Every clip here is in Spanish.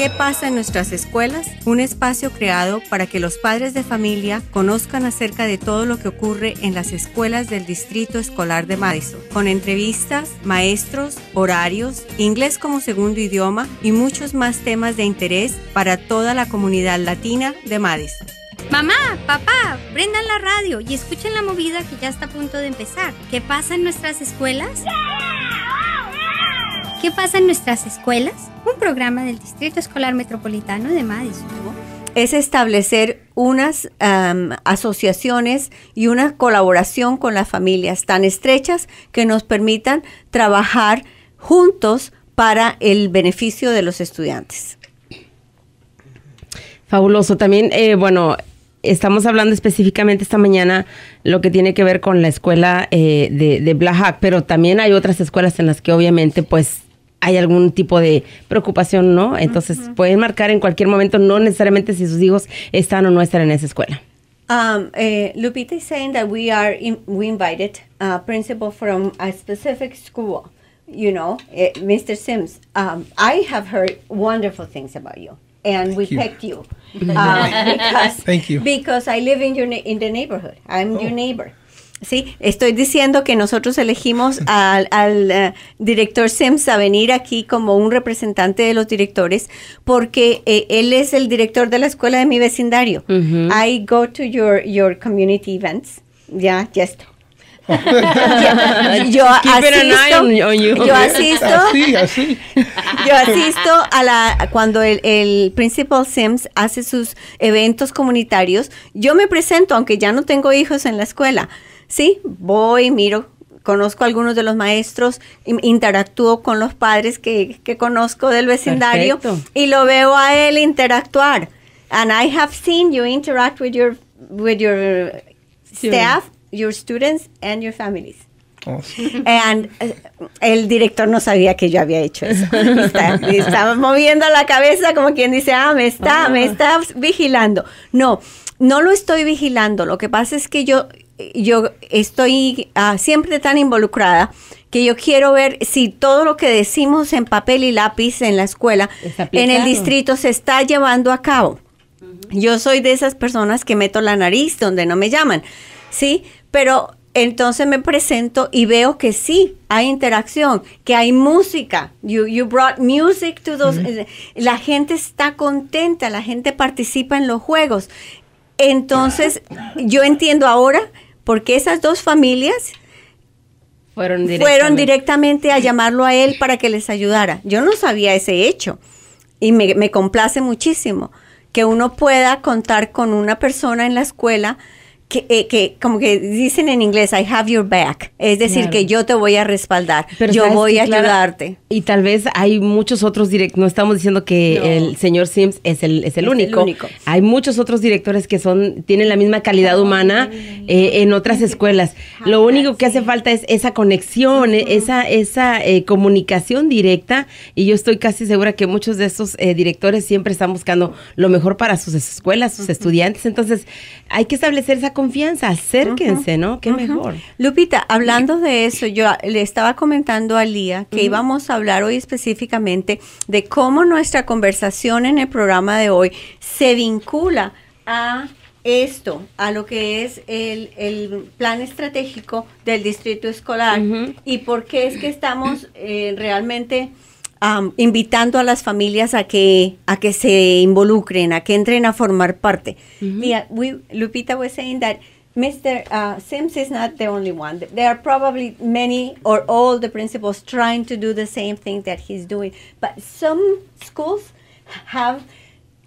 ¿Qué pasa en nuestras escuelas? Un espacio creado para que los padres de familia conozcan acerca de todo lo que ocurre en las escuelas del Distrito Escolar de Madison, con entrevistas, maestros, horarios, inglés como segundo idioma y muchos más temas de interés para toda la comunidad latina de Madison. Mamá, papá, prendan la radio y escuchen la movida que ya está a punto de empezar. ¿Qué pasa en nuestras escuelas? ¿Qué pasa en nuestras escuelas? Un programa del Distrito Escolar Metropolitano de Madison. Es establecer unas asociaciones y una colaboración con las familias tan estrechas que nos permitan trabajar juntos para el beneficio de los estudiantes. Fabuloso. También, eh, bueno, estamos hablando específicamente esta mañana lo que tiene que ver con la escuela eh, de, de pero también hay otras escuelas en las que obviamente pues hay algún tipo de preocupación, ¿no? Entonces pueden marcar en cualquier momento, no necesariamente si sus hijos están o no están en esa escuela. Um, eh Lupita is saying that we are in, we invited a uh, principal from a specific school. You know, eh, Mr. Sims, um, I have heard wonderful things about you, and we picked you um, because Thank you because I live in your in the neighborhood. I'm oh. your neighbor. Sí, estoy diciendo que nosotros elegimos al, eh, director Sims a venir aquí como un representante de los directores porque eh, él es el director de la escuela de mi vecindario. I go to your, your community events. Ya, ya está. yo, asisto, yo asisto, yo asisto a la cuando el, el, principal Sims hace sus eventos comunitarios, yo me presento aunque ya no tengo hijos en la escuela, Sí, voy, miro, conozco a algunos de los maestros, interactúo con los padres que, conozco del vecindario y lo veo a él interactuar. And I have seen you interact with your, with your staff, your students and your families. And, eh, el director no sabía que yo había hecho eso. estaba moviendo la cabeza como quien dice, ah, me está, me ah. está vigilando. No, no lo estoy vigilando. Lo que pasa es que yo yo estoy ah, siempre tan involucrada que yo quiero ver si todo lo que decimos en papel y lápiz en la escuela, en el distrito, se está llevando a cabo. Yo soy de esas personas que meto la nariz donde no me llaman, ¿sí? Pero entonces me presento y veo que sí, hay interacción, que hay música. You, brought music to eh, La gente está contenta, la gente participa en los juegos. Entonces, yo entiendo ahora porque esas dos familias fueron directamente. fueron directamente a llamarlo a él para que les ayudara. Yo no sabía ese hecho y me, me complace muchísimo que uno pueda contar con una persona en la escuela eh, que, como que dicen en inglés, I have your back, es decir, que yo te voy a respaldar, Pero yo voy a ayudarte. Y tal vez hay muchos otros directores, no estamos diciendo que el señor Sims es el, es el único. Hay muchos otros directores que son tienen la misma calidad humana eh, en otras escuelas. Lo ah, único que hace falta es esa conexión, e, esa, esa eh, comunicación directa y yo estoy casi segura que muchos de estos directores siempre están buscando lo mejor para sus escuelas, sus estudiantes. Entonces, hay que establecer esa confianza, acérquense, ¿no? Qué mejor. Lupita, hablando de eso, yo le estaba comentando a Lía que íbamos a hablar hoy específicamente de cómo nuestra conversación en el programa de hoy se vincula a esto a lo que es el, plan estratégico del distrito escolar y por qué es que estamos eh, realmente um, invitando a las familias a que, a que se involucren, a que entren a formar parte. Mm -hmm. yeah, we, Lupita was saying that Mr. Uh, Sims is not the only one. There are probably many or all the principals trying to do the same thing that he's doing. But some schools have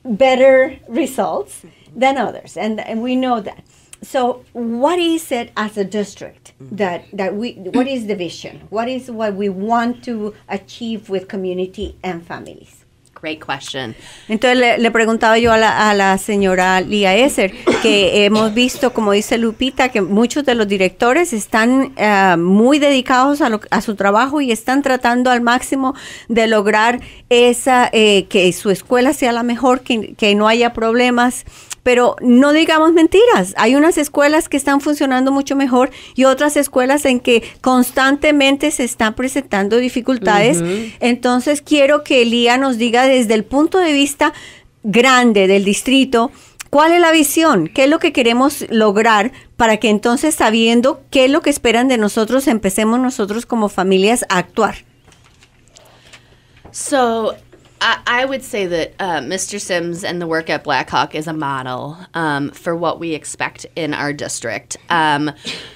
better results than others, and, and we know that. So, what is it as a district Mm. that that we what is the vision what is what we want to achieve with community and families Great question. Entonces le, preguntaba yo a la, señora Lía Esser que hemos visto, como dice Lupita, que muchos de los directores están eh, muy dedicados a, su trabajo y están tratando al máximo de lograr esa eh, que su escuela sea la mejor, que no haya problemas, pero no digamos mentiras. Hay unas escuelas que están funcionando mucho mejor y otras escuelas en que constantemente se están presentando dificultades. Entonces quiero que Elía nos diga desde el punto de vista grande del distrito, ¿Cuál es la visión? ¿Qué es lo que queremos lograr para que entonces, sabiendo qué es lo que esperan de nosotros, empecemos nosotros como familias a actuar? So, I, would say that uh, Mr. Sims and the work at Blackhawk is a model um, for what we expect in our district. Um,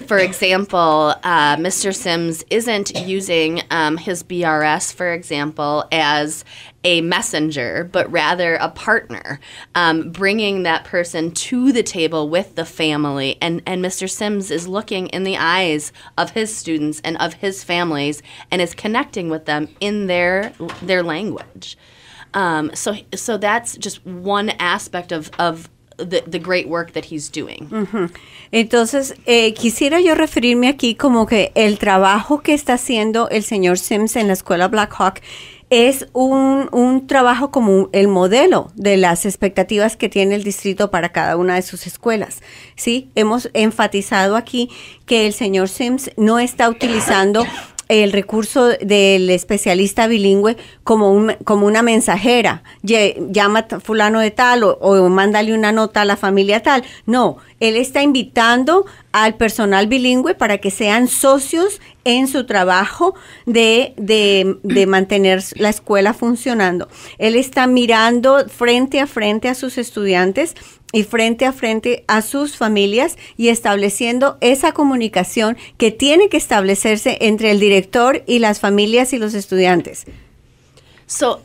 for example, uh, Mr. Sims isn't using um, his BRS, for example, as a messenger, but rather a partner, um, bringing that person to the table with the family. And, and Mr. Sims is looking in the eyes of his students and of his families and is connecting with them in their, their language. Um, so one The, work Entonces, eh, quisiera yo referirme aquí como que el trabajo que está haciendo el señor Sims en la escuela Black Hawk es un, un trabajo como el modelo de las expectativas que tiene el distrito para cada una de sus escuelas. ¿sí? Hemos enfatizado aquí que el señor Sims no está utilizando el recurso del especialista bilingüe como, un, como una mensajera, llama a fulano de tal o, o mándale una nota a la familia tal. No, él está invitando al personal bilingüe para que sean socios en su trabajo de, de, de, mantener la escuela funcionando. Él está mirando frente a frente a sus estudiantes y frente a frente a sus familias y estableciendo esa comunicación que tiene que establecerse entre el director y las familias y los estudiantes. So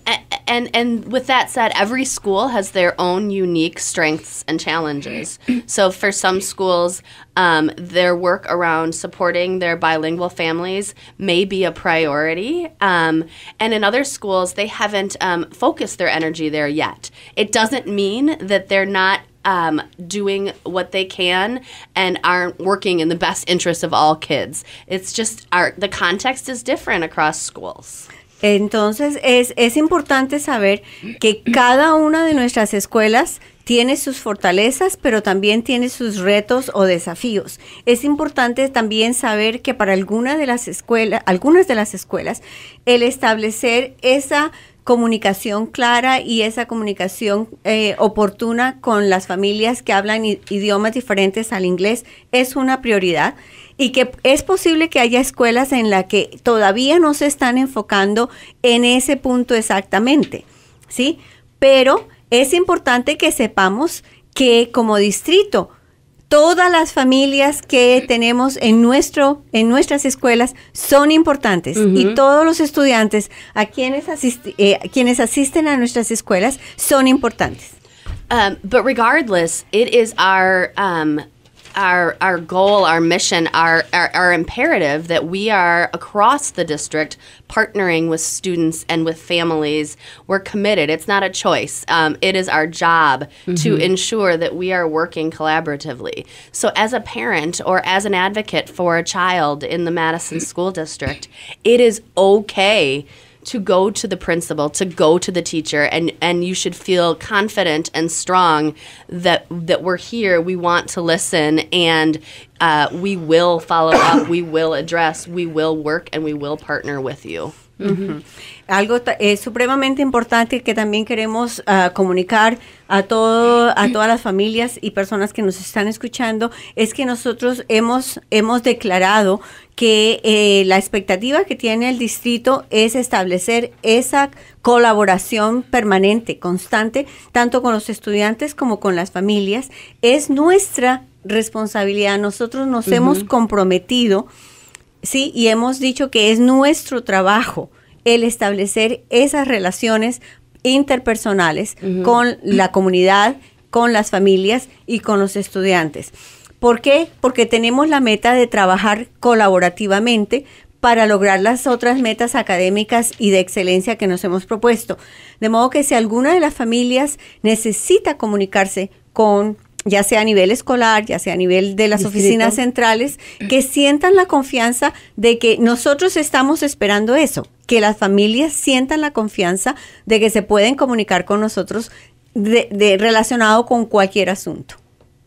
and and with that said, every school has their own unique strengths and challenges. So for some schools, um, their work around supporting their bilingual families may be a priority, um, and in other schools, they haven't um, focused their energy there yet. It doesn't mean that they're not um, doing what they can and aren't working in the best interest of all kids. It's just our the context is different across schools. Entonces es, es importante saber que cada una de nuestras escuelas tiene sus fortalezas, pero también tiene sus retos o desafíos. Es importante también saber que para alguna de las escuelas, algunas de las escuelas, el establecer esa comunicación clara y esa comunicación eh, oportuna con las familias que hablan idiomas diferentes al inglés es una prioridad y que es posible que haya escuelas en las que todavía no se están enfocando en ese punto exactamente, ¿sí? Pero es importante que sepamos que como distrito todas las familias que tenemos en, nuestro, en nuestras escuelas son importantes y todos los estudiantes a quienes, eh, quienes asisten a nuestras escuelas son importantes. Um, regardless, it is our um, our our goal, our mission, our, our, our imperative that we are across the district partnering with students and with families. We're committed. It's not a choice. Um, it is our job mm-hmm. to ensure that we are working collaboratively. So, as a parent or as an advocate for a child in the Madison School District, it is okay to go to the principal, to go to the teacher, and and you should feel confident and strong that that we're here. We want to listen, and uh, we will follow up. We will address. We will work, and we will partner with you. Algo es eh, supremamente importante que también queremos ah, comunicar a, todo, a todas las familias y personas que nos están escuchando es que nosotros hemos, hemos declarado que eh, la expectativa que tiene el distrito es establecer esa colaboración permanente, constante, tanto con los estudiantes como con las familias. Es nuestra responsabilidad. Nosotros nos hemos comprometido ¿sí? Y hemos dicho que es nuestro trabajo el establecer esas relaciones interpersonales con la comunidad, con las familias y con los estudiantes. ¿Por qué? Porque tenemos la meta de trabajar colaborativamente para lograr las otras metas académicas y de excelencia que nos hemos propuesto. De modo que si alguna de las familias necesita comunicarse con ya sea a nivel escolar, ya sea a nivel de las oficinas centrales, que sientan la confianza de que nosotros estamos esperando eso, que las familias sientan la confianza de que se pueden comunicar con nosotros de, relacionado con cualquier asunto.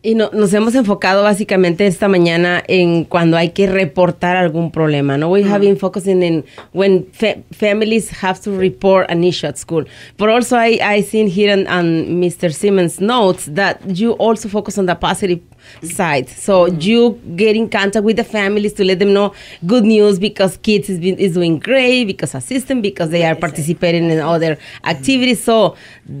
Y nos hemos enfocado básicamente esta mañana en cuando hay que reportar algún problema, ¿no? We have been focusing in when families have to report an issue at school. But also I, I seen here on, Mr. Simmons' notes that you also focus on the positive side. So mm-hmm. you get in contact with the families to let them know good news because kids is, been, is doing great, because assistant, because they are participating in other activities. So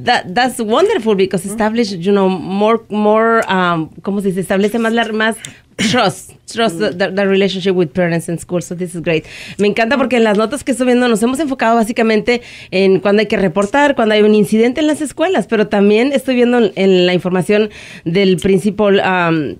that that's wonderful because mm-hmm. establish, you know, more more um, ¿cómo se Establece más, la, más trust, trust the, relationship with parents and school. So this is great. Me encanta porque en las notas que estoy viendo nos hemos enfocado básicamente en cuando hay que reportar, cuando hay un incidente en las escuelas, pero también estoy viendo en, la información del principal um,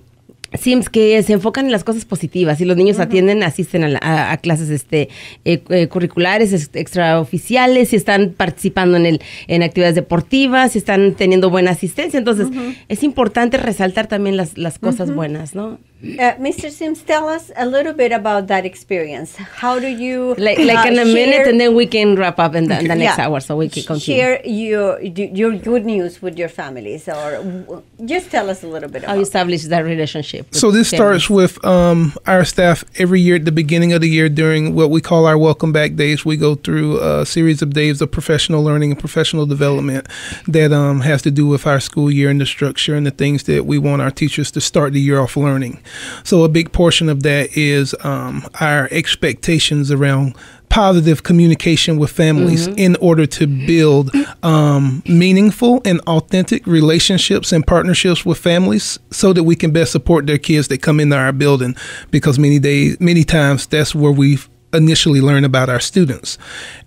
Sims que se enfocan en las cosas positivas y los niños atienden, asisten a, a, clases este, eh, eh, curriculares extraoficiales, si están participando en, el, en actividades deportivas, si están teniendo buena asistencia. Entonces, es importante resaltar también las, las cosas buenas, ¿no? Uh, Mr. Sims, tell us a little bit about that experience. How do you like, like uh, in a share, minute, and then we can wrap up in the, in the next yeah, hour, so we can continue. Share your your good news with your families, or just tell us a little bit. How you establish that relationship? So this families. starts with um, our staff every year at the beginning of the year during what we call our welcome back days. We go through a series of days of professional learning and professional development that um, has to do with our school year and the structure and the things that we want our teachers to start the year off learning. So a big portion of that is um, our expectations around positive communication with families mm-hmm. in order to build um, meaningful and authentic relationships and partnerships with families so that we can best support their kids that come into our building because many days many times that's where we initially learn about our students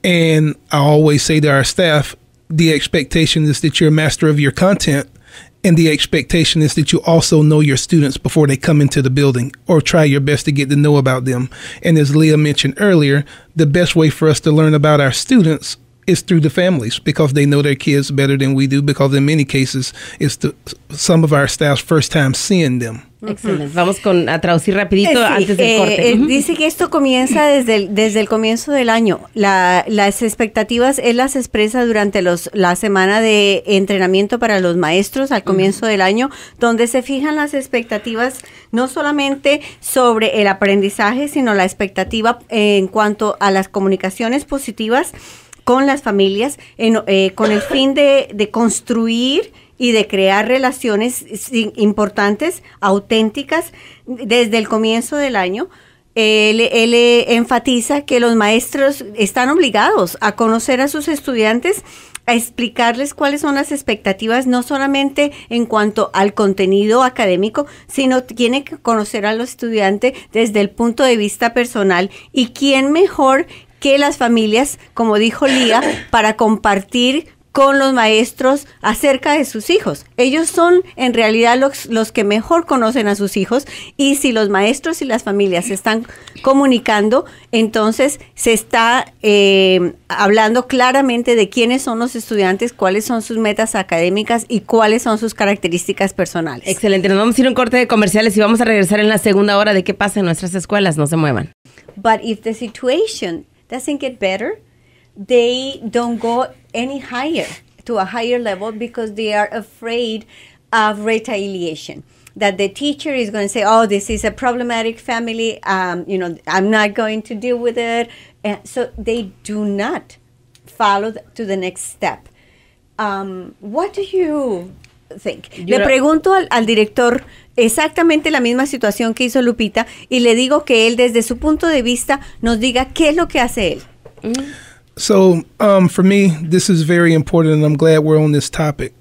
and i always say to our staff the expectation is that you're a master of your content and the expectation is that you also know your students before they come into the building or try your best to get to know about them. And as Leah mentioned earlier, the best way for us to learn about our students is through the families because they know their kids better than we do because in many cases it's the, some of our staff's first time seeing them. Excelente. Vamos con, a traducir rapidito eh, antes del eh, corte. Eh, dice que esto comienza desde el, desde el comienzo del año. La, las expectativas él las expresa durante los, la semana de entrenamiento para los maestros al comienzo del año, donde se fijan las expectativas no solamente sobre el aprendizaje, sino la expectativa en cuanto a las comunicaciones positivas con las familias, con el fin de construir y de crear relaciones importantes, auténticas, desde el comienzo del año. Él, eh, enfatiza que los maestros están obligados a conocer a sus estudiantes, a explicarles cuáles son las expectativas, no solamente en cuanto al contenido académico, sino tiene que conocer a los estudiantes desde el punto de vista personal. ¿Y quién mejor que las familias, como dijo Lía, para compartir con los maestros acerca de sus hijos. Ellos son en realidad los, los, que mejor conocen a sus hijos y si los maestros y las familias se están comunicando, entonces se está eh, hablando claramente de quiénes son los estudiantes, cuáles son sus metas académicas y cuáles son sus características personales. Excelente, nos vamos a ir a un corte de comerciales y vamos a regresar en la segunda hora de qué pasa en nuestras escuelas, no se muevan. But if the situation doesn't get better, they don't go any higher to a higher level because they are afraid of retaliation that the teacher is going to say oh this is a problematic family um, you know i'm not going to deal with it and so they do not follow to the next step um, what do you think le pregunto al, al director exactamente la misma situación que hizo Lupita y le digo que él desde su punto de vista nos diga qué es lo que hace él mm. So, um, for me, this is very important, and I'm glad we're on this topic.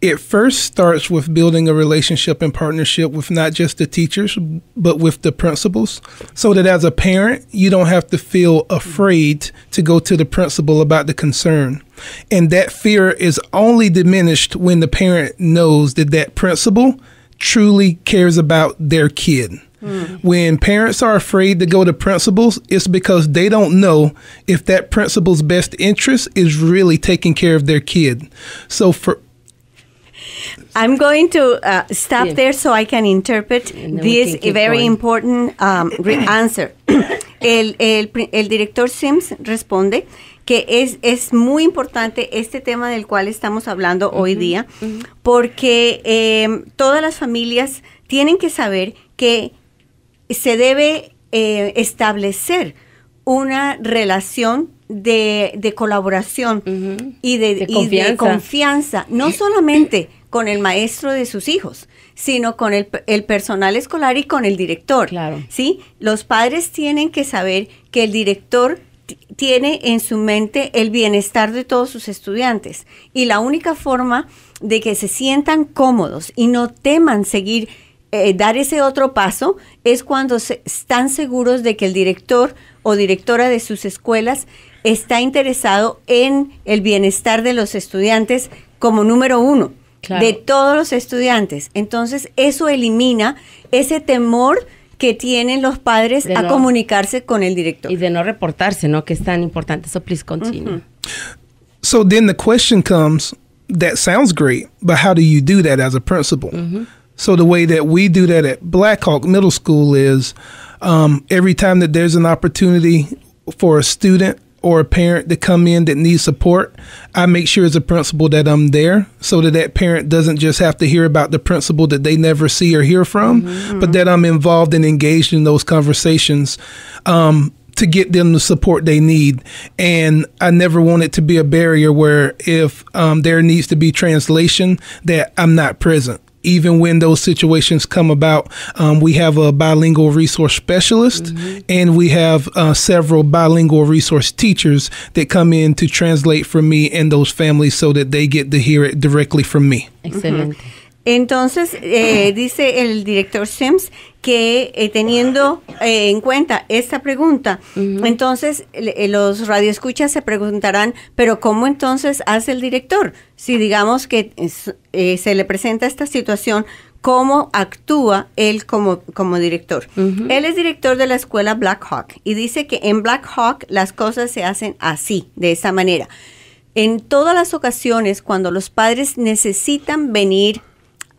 It first starts with building a relationship and partnership with not just the teachers, but with the principals, so that as a parent, you don't have to feel afraid to go to the principal about the concern. And that fear is only diminished when the parent knows that that principal truly cares about their kid. Mm. When parents are afraid to go to principals, it's because they don't know if that principal's best interest is really taking care of their kid. So for I'm going to uh, stop yeah. there so I can interpret this very going. important um, answer. el, el, el director Sims responde que es, es muy importante este tema del cual estamos hablando uh -huh, hoy día, uh -huh. porque eh, todas las familias tienen que saber que se debe eh, establecer una relación de, colaboración y, de, confianza, no solamente con el maestro de sus hijos, sino con el, personal escolar y con el director. ¿sí? Los padres tienen que saber que el director tiene en su mente el bienestar de todos sus estudiantes y la única forma de que se sientan cómodos y no teman seguir eh, dar ese otro paso es cuando se, están seguros de que el director o directora de sus escuelas está interesado en el bienestar de los estudiantes como número uno, de todos los estudiantes. Entonces, eso elimina ese temor que tienen los padres a comunicarse con el director. Y de no reportarse, ¿no? Que es tan importante. So, please continue. So, then the question comes, that sounds great, but how do you do that as a principal? So the way that we do that at Blackhawk Middle School is um, every time that there's an opportunity for a student or a parent to come in that needs support, I make sure as a principal that I'm there so that that parent doesn't just have to hear about the principal that they never see or hear from, mm-hmm. but that I'm involved and engaged in those conversations. Um, to get them the support they need. And I never want it to be a barrier where if um, there needs to be translation that I'm not present even when those situations come about, um, we have a bilingual resource specialist mm-hmm. and we have uh, several bilingual resource teachers that come in to translate for me and those families so that they get to hear it directly from me. Excellent. Mm-hmm. Entonces, eh, dice el director Sims que eh, teniendo eh, en cuenta esta pregunta, entonces los radioescuchas se preguntarán, pero ¿cómo entonces hace el director? Si digamos que se le presenta esta situación, ¿cómo actúa él como, como director? Él es director de la escuela Black Hawk y dice que en Black Hawk las cosas se hacen así, de esa manera. En todas las ocasiones, cuando los padres necesitan venir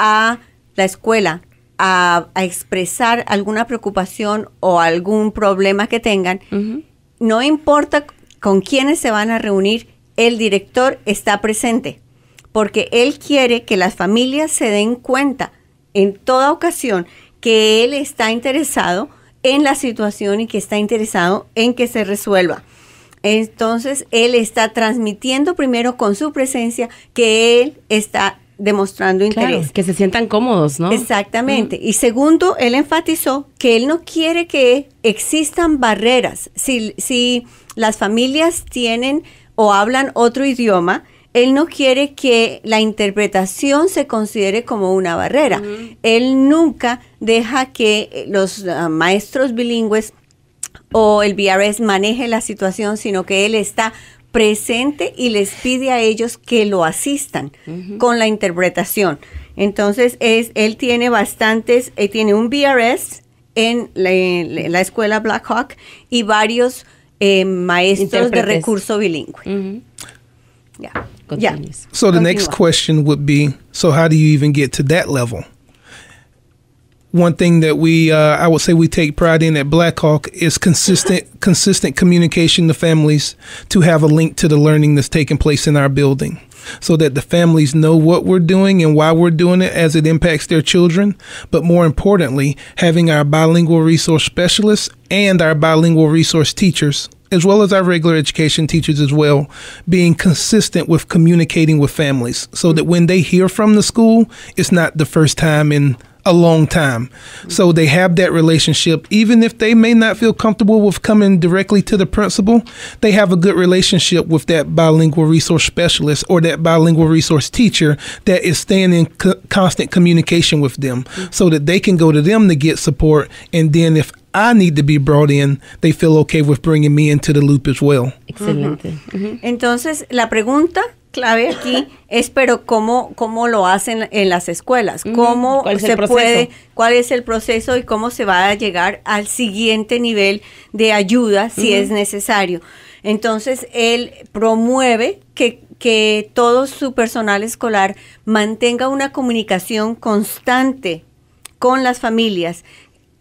a la escuela a, expresar alguna preocupación o algún problema que tengan, no importa con quiénes se van a reunir, el director está presente, porque él quiere que las familias se den cuenta en toda ocasión que él está interesado en la situación y que está interesado en que se resuelva. Entonces, él está transmitiendo primero con su presencia que él está demostrando interés. que se sientan cómodos, ¿no? Exactamente. Y segundo, él enfatizó que él no quiere que existan barreras. Si, las familias tienen o hablan otro idioma, él no quiere que la interpretación se considere como una barrera. Él nunca deja que los ah, maestros bilingües o el VRS maneje la situación, sino que él está presente y les pide a ellos que lo asistan con la interpretación. Entonces, es, él tiene bastantes, y eh, tiene un BRS en eh, la, escuela Black Hawk y varios eh, maestros de recurso bilingüe. So the next question would be, so how do you even get to that level? one thing that we uh, I would say we take pride in at Blackhawk is consistent consistent communication to families to have a link to the learning that's taking place in our building so that the families know what we're doing and why we're doing it as it impacts their children but more importantly having our bilingual resource specialists and our bilingual resource teachers as well as our regular education teachers as well, being consistent with communicating with families so that when they hear from the school, it's not the first time in a long time. So they have that relationship. Even if they may not feel comfortable with coming directly to the principal, they have a good relationship with that bilingual resource specialist or that bilingual resource teacher that is staying in co constant communication with them so that they can go to them to get support. And then if I need to be brought in, they feel okay with bringing me into the loop as well. Excelente. Mm -hmm. Entonces, la pregunta clave aquí es, pero cómo, cómo lo hacen en las escuelas, cómo se puede, cuál es el proceso y cómo se va a llegar al siguiente nivel de ayuda si es necesario. Entonces, él promueve que, que todo su personal escolar mantenga una comunicación constante con las familias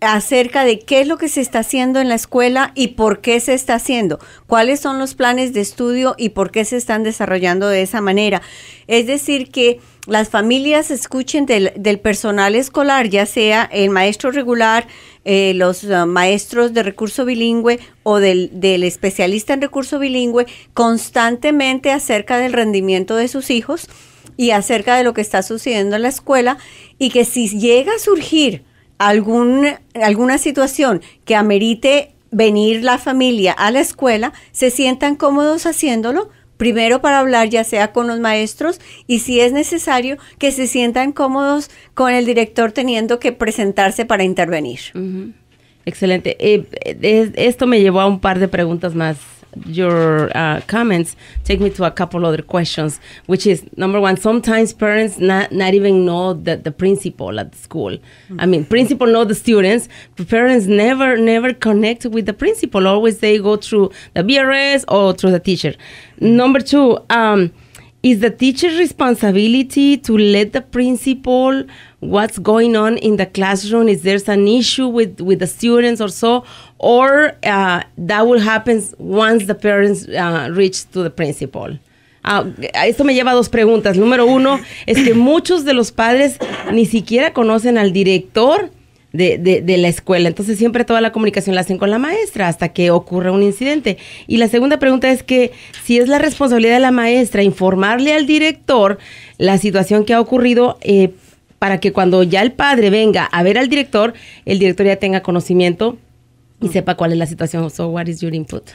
acerca de qué es lo que se está haciendo en la escuela y por qué se está haciendo, cuáles son los planes de estudio y por qué se están desarrollando de esa manera. Es decir, que las familias escuchen del, personal escolar, ya sea el maestro regular, eh, los uh, maestros de recurso bilingüe o del, del, especialista en recurso bilingüe, constantemente acerca del rendimiento de sus hijos y acerca de lo que está sucediendo en la escuela y que si llega a surgir, algún, alguna situación que amerite venir la familia a la escuela, se sientan cómodos haciéndolo, primero para hablar ya sea con los maestros y si es necesario que se sientan cómodos con el director teniendo que presentarse para intervenir. Excelente. Eh, eh, esto me llevó a un par de preguntas más your uh, comments take me to a couple other questions, which is number one, sometimes parents not, not even know that the principal at the school. Mm-hmm. I mean, principal know the students, but parents never, never connect with the principal. Always they go through the BRS or through the teacher. Number two, um, is the teacher's responsibility to let the principal what's going on in the classroom? Is there's an issue with, with the students or so? or uh, that will happen once the parents uh, reach to the principal. Uh, esto me lleva a dos preguntas. Número uno, es que muchos de los padres ni siquiera conocen al director de, la escuela. Entonces siempre toda la comunicación la hacen con la maestra hasta que ocurre un incidente. Y la segunda pregunta es que si es la responsabilidad de la maestra informarle al director la situación que ha ocurrido eh, para que cuando ya el padre venga a ver al director, el director ya tenga conocimiento y sepa cuál es la situación. So, what is your input?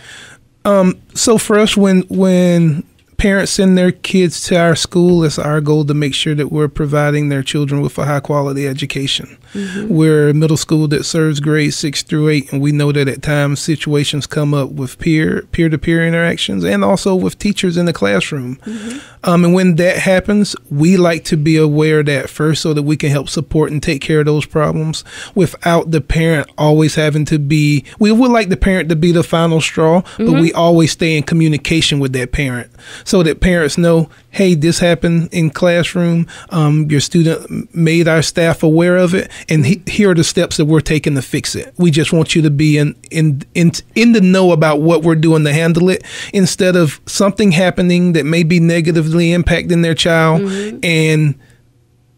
Um, so for us, when when parents send their kids to our school, it's our goal to make sure that we're providing their children with a high quality education. Mm-hmm. We're a middle school that serves grades six through eight, and we know that at times situations come up with peer peer to peer interactions and also with teachers in the classroom. Mm-hmm. Um, and when that happens, we like to be aware of that first so that we can help support and take care of those problems without the parent always having to be. We would like the parent to be the final straw, mm-hmm. but we always stay in communication with that parent so that parents know, hey, this happened in classroom. Um, your student made our staff aware of it, and he, here are the steps that we're taking to fix it. We just want you to be in in in in the know about what we're doing to handle it, instead of something happening that may be negatively impacting their child, mm-hmm. and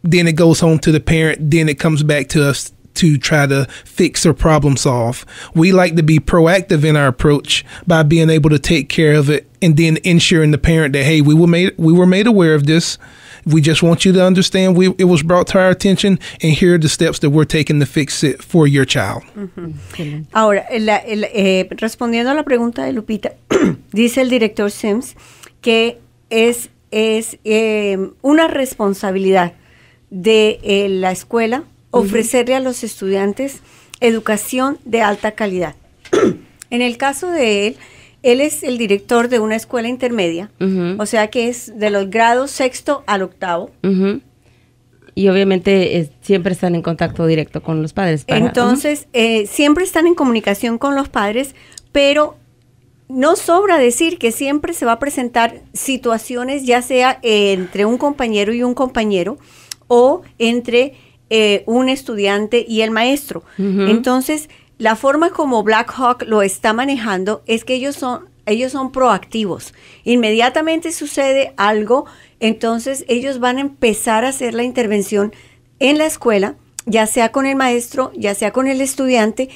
then it goes home to the parent. Then it comes back to us to try to fix or problem solve. We like to be proactive in our approach by being able to take care of it and then ensuring the parent that hey, we were made we were made aware of this. We just want you to understand we, it was brought to our attention and here are the steps that we're taking to fix it for your child. Mm-hmm. Ahora, la, la, eh, respondiendo a la pregunta de Lupita, dice el director Sims que es, es eh, una responsabilidad de eh, la escuela ofrecerle a los estudiantes educación de alta calidad. en el caso de él, él es el director de una escuela intermedia, o sea que es de los grados sexto al octavo. Y obviamente siempre están en contacto directo con los padres. Entonces, eh, siempre están en comunicación con los padres, pero no sobra decir que siempre se va a presentar situaciones, ya sea entre un compañero y un compañero, o entre eh, un estudiante y el maestro. Entonces, la forma como black hawk lo está manejando es que ellos son, ellos son proactivos. Inmediatamente sucede algo, entonces ellos van a empezar a hacer la intervención en la escuela, ya sea con el maestro, ya sea con el estudiante,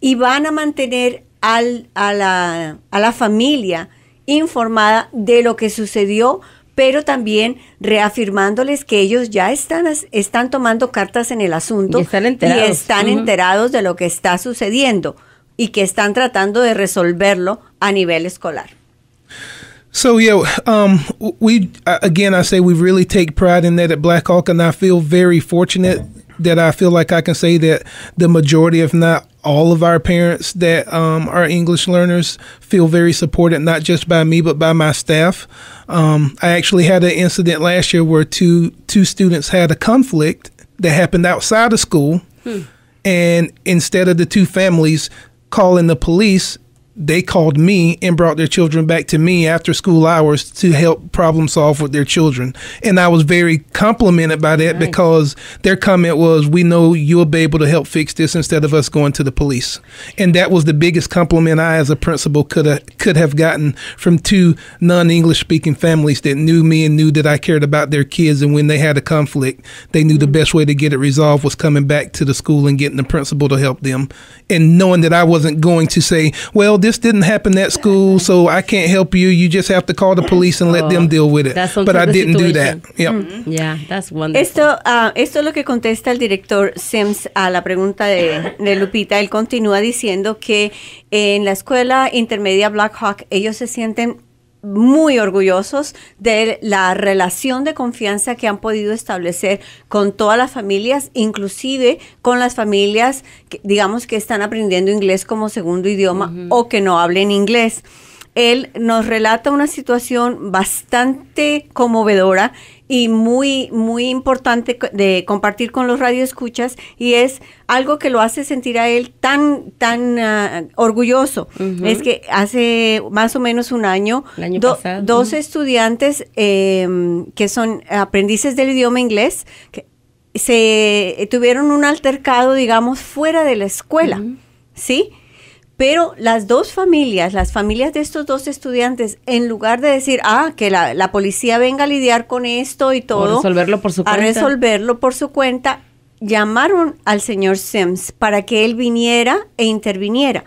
y van a mantener al, a, la, a la familia informada de lo que sucedió pero también reafirmándoles que ellos ya están, están tomando cartas en el asunto y están enterados, de lo que está sucediendo y que están tratando de resolverlo a nivel escolar. So yeah, um, we uh, again I say we really take pride in that at Black Hawk, and I feel very fortunate that I feel like I can say that the majority, if not all of our parents that um, are English learners feel very supported, not just by me but by my staff. Um, I actually had an incident last year where two two students had a conflict that happened outside of school, hmm. and instead of the two families calling the police, they called me and brought their children back to me after school hours to help problem solve with their children. And I was very complimented by that nice. because their comment was, We know you'll be able to help fix this instead of us going to the police. And that was the biggest compliment I, as a principal, could, have, could have gotten from two non English speaking families that knew me and knew that I cared about their kids. And when they had a conflict, they knew mm -hmm. the mm-hmm. best way to get it resolved was coming back to the school and getting the principal to help them. And knowing that I wasn't going to say, Well, this didn't happen at school, so I can't help you. You just have to call the police and let them oh, deal with it. But I didn't do that. Yep. Mm-hmm. Yeah, that's wonderful. Esto, uh, esto es lo que contesta el director Sims a la pregunta de, de Lupita. Él continúa diciendo que en la escuela intermedia Black Hawk ellos se sienten muy orgullosos de la relación de confianza que han podido establecer con todas las familias, inclusive con las familias, que, digamos, que están aprendiendo inglés como segundo idioma o que no hablen inglés él nos relata una situación bastante conmovedora y muy, muy importante de compartir con los radioescuchas y es algo que lo hace sentir a él tan, tan ah, orgulloso. Es que hace más o menos un año, dos estudiantes em, que son aprendices del idioma inglés que se tuvieron un altercado, digamos, fuera de la escuela, ¿sí? Pero las dos familias, las familias de estos dos estudiantes, en lugar de decir, ah, que la, policía venga a lidiar con esto y todo, resolverlo por su a resolverlo por su cuenta, llamaron al señor Sims para que él viniera e interviniera.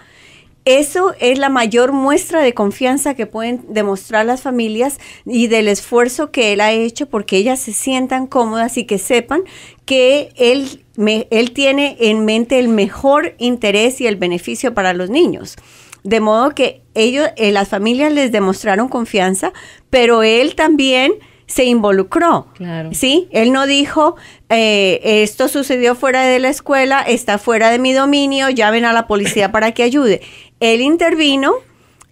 Eso es la mayor muestra de confianza que pueden demostrar las familias y del esfuerzo que él ha hecho porque ellas se sientan cómodas y que sepan que él, él tiene en mente el mejor interés y el beneficio para los niños. De modo que ellos, eh, las familias les demostraron confianza, pero él también se involucró. Sí, él no dijo, eh, esto sucedió fuera de la escuela, está fuera de mi dominio, llamen a la policía para que ayude. Él intervino,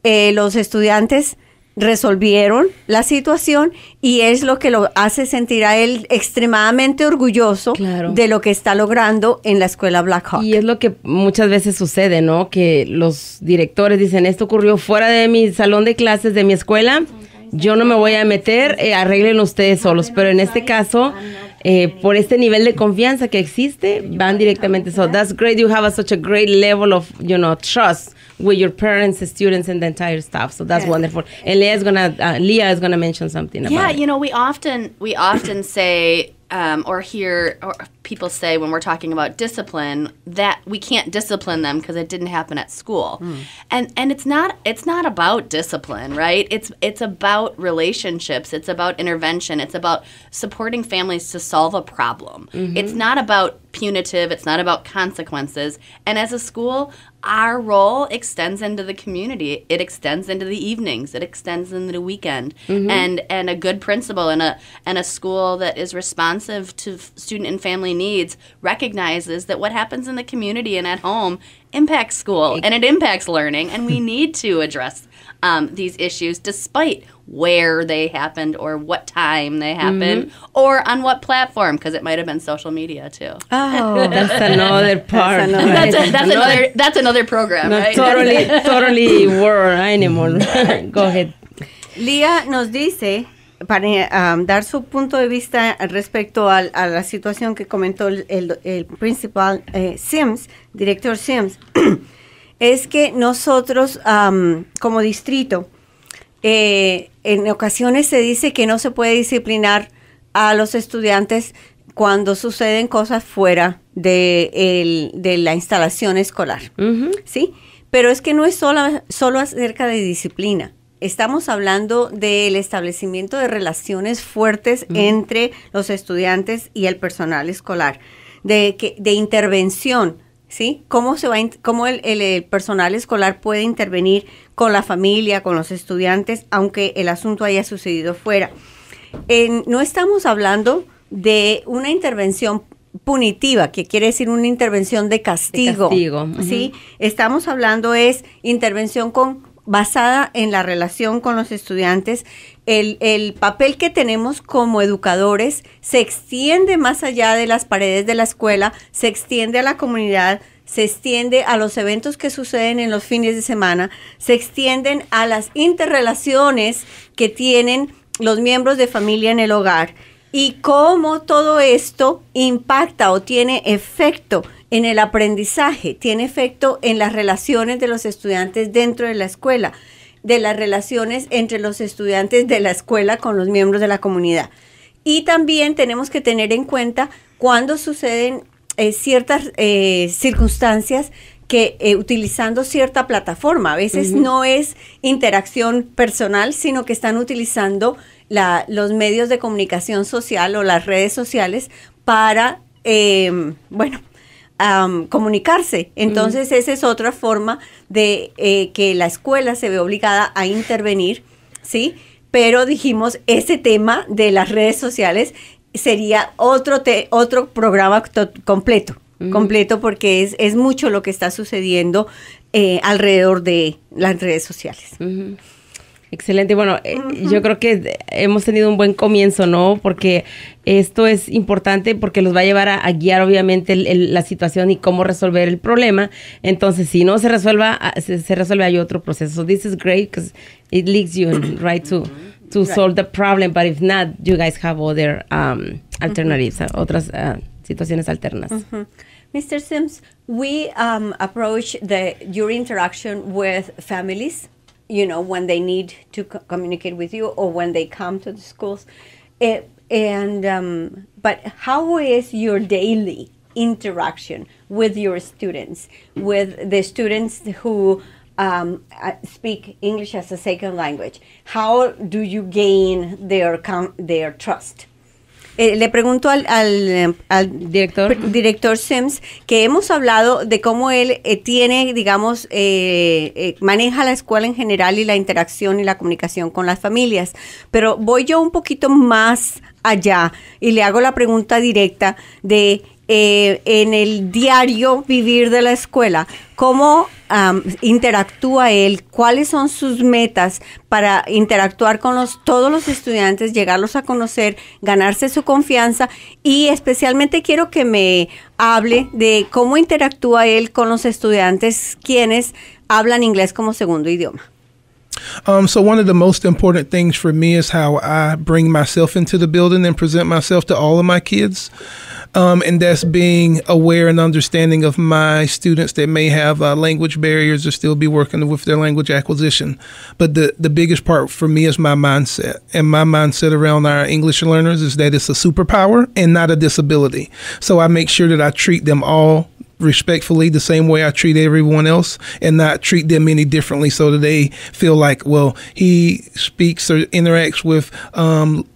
eh, los estudiantes resolvieron la situación y es lo que lo hace sentir a él extremadamente orgulloso de lo que está logrando en la escuela Black Hawk. Y es lo que muchas veces sucede, ¿no? Que los directores dicen, esto ocurrió fuera de mi salón de clases de mi escuela, yo no me voy a meter, eh, arreglen ustedes solos, pero en este caso eh, por este nivel de confianza que existe, van directamente. So that's great. You have such a great level of, you know, trust with your parents, students, and the entire staff. So that's wonderful. And is gonna, uh, Leah is gonna mention something yeah, you know, we often we often say um, or hear or people say when we're talking about discipline that we can't discipline them because it didn't happen at school. Mm. And and it's not it's not about discipline, right? It's it's about relationships, it's about intervention, it's about supporting families to solve a problem. Mm-hmm. It's not about punitive, it's not about consequences. And as a school, our role extends into the community. It extends into the evenings. It extends into the weekend. Mm-hmm. And and a good principal and a and a school that is responsive to student and family needs recognizes that what happens in the community and at home impacts school and it impacts learning, and we need to address um, these issues despite where they happened or what time they happened mm-hmm. or on what platform because it might have been social media too. Oh, that's another part. That's another, that's, that's another, that's another program, Not right? Totally, totally war animal. Go ahead. Leah nos dice para dar su punto de vista respecto a, la situación que comentó el, principal eh, Sims, director Sims, es que nosotros como distrito, eh, en ocasiones se dice que no se puede disciplinar a los estudiantes cuando suceden cosas fuera de, la instalación escolar, ¿sí? Pero es que no es solo, solo acerca de disciplina estamos hablando del establecimiento de relaciones fuertes entre los estudiantes y el personal escolar, de, que, de intervención, ¿sí? ¿Cómo, se va, cómo el, el, personal escolar puede intervenir con la familia, con los estudiantes, aunque el asunto haya sucedido fuera? no estamos hablando de una intervención punitiva, que quiere decir una intervención de castigo, castigo. ¿sí? Estamos hablando es intervención con basada en la relación con los estudiantes, el, el, papel que tenemos como educadores se extiende más allá de las paredes de la escuela, se extiende a la comunidad, se extiende a los eventos que suceden en los fines de semana, se extienden a las interrelaciones que tienen los miembros de familia en el hogar y cómo todo esto impacta o tiene efecto en el aprendizaje, tiene efecto en las relaciones de los estudiantes dentro de la escuela, de las relaciones entre los estudiantes de la escuela con los miembros de la comunidad. Y también tenemos que tener en cuenta cuando suceden eh, ciertas eh, circunstancias que eh, utilizando cierta plataforma, a veces no es interacción personal, sino que están utilizando los medios de comunicación social o las redes sociales para, bueno, comunicarse. Entonces esa es otra forma de eh, que la escuela se ve obligada a intervenir, ¿sí? Pero dijimos, ese tema de las redes sociales sería otro, otro programa completo, completo porque es, es, mucho lo que está sucediendo eh, alrededor de las redes sociales. Excelente. Bueno, eh, yo creo que hemos tenido un buen comienzo, ¿no? Porque esto es importante porque los va a llevar a, guiar obviamente la situación y cómo resolver el problema. Entonces, si no se resuelva, se, resuelve hay otro proceso. So this is great because it leads you right to to solve the problem, but if not, you guys have other um, alternatives, uh, otras uh, situaciones alternas. Mr. Sims, we um, approach the your interaction with families you know, when they need to co- communicate with you or when they come to the schools. It, eh, and um, but how is your daily interaction with your students, with the students who um, uh, speak English as a second language? How do you gain their com- their trust? Eh, le pregunto al, al, director director Sims que hemos hablado de cómo él eh, tiene, digamos, eh, maneja la escuela en general y la interacción y la comunicación con las familias. Pero voy yo un poquito más allá y le hago la pregunta directa de eh, en el diario vivir de la escuela, cómo interactúa él, cuáles son sus metas para interactuar con los, todos los estudiantes, llegarlos a conocer, ganarse su confianza y especialmente quiero que me hable de cómo interactúa él con los estudiantes quienes hablan inglés como segundo idioma. Um, so one of the most important things for me is how I bring myself into the building and present myself to all of my kids. Um, and that's being aware and understanding of my students that may have uh, language barriers or still be working with their language acquisition. But the, the biggest part for me is my mindset. And my mindset around our English learners is that it's a superpower and not a disability. So I make sure that I treat them all respectfully the same way I treat everyone else and not treat them any differently so that they feel like, well, he speaks or interacts with um,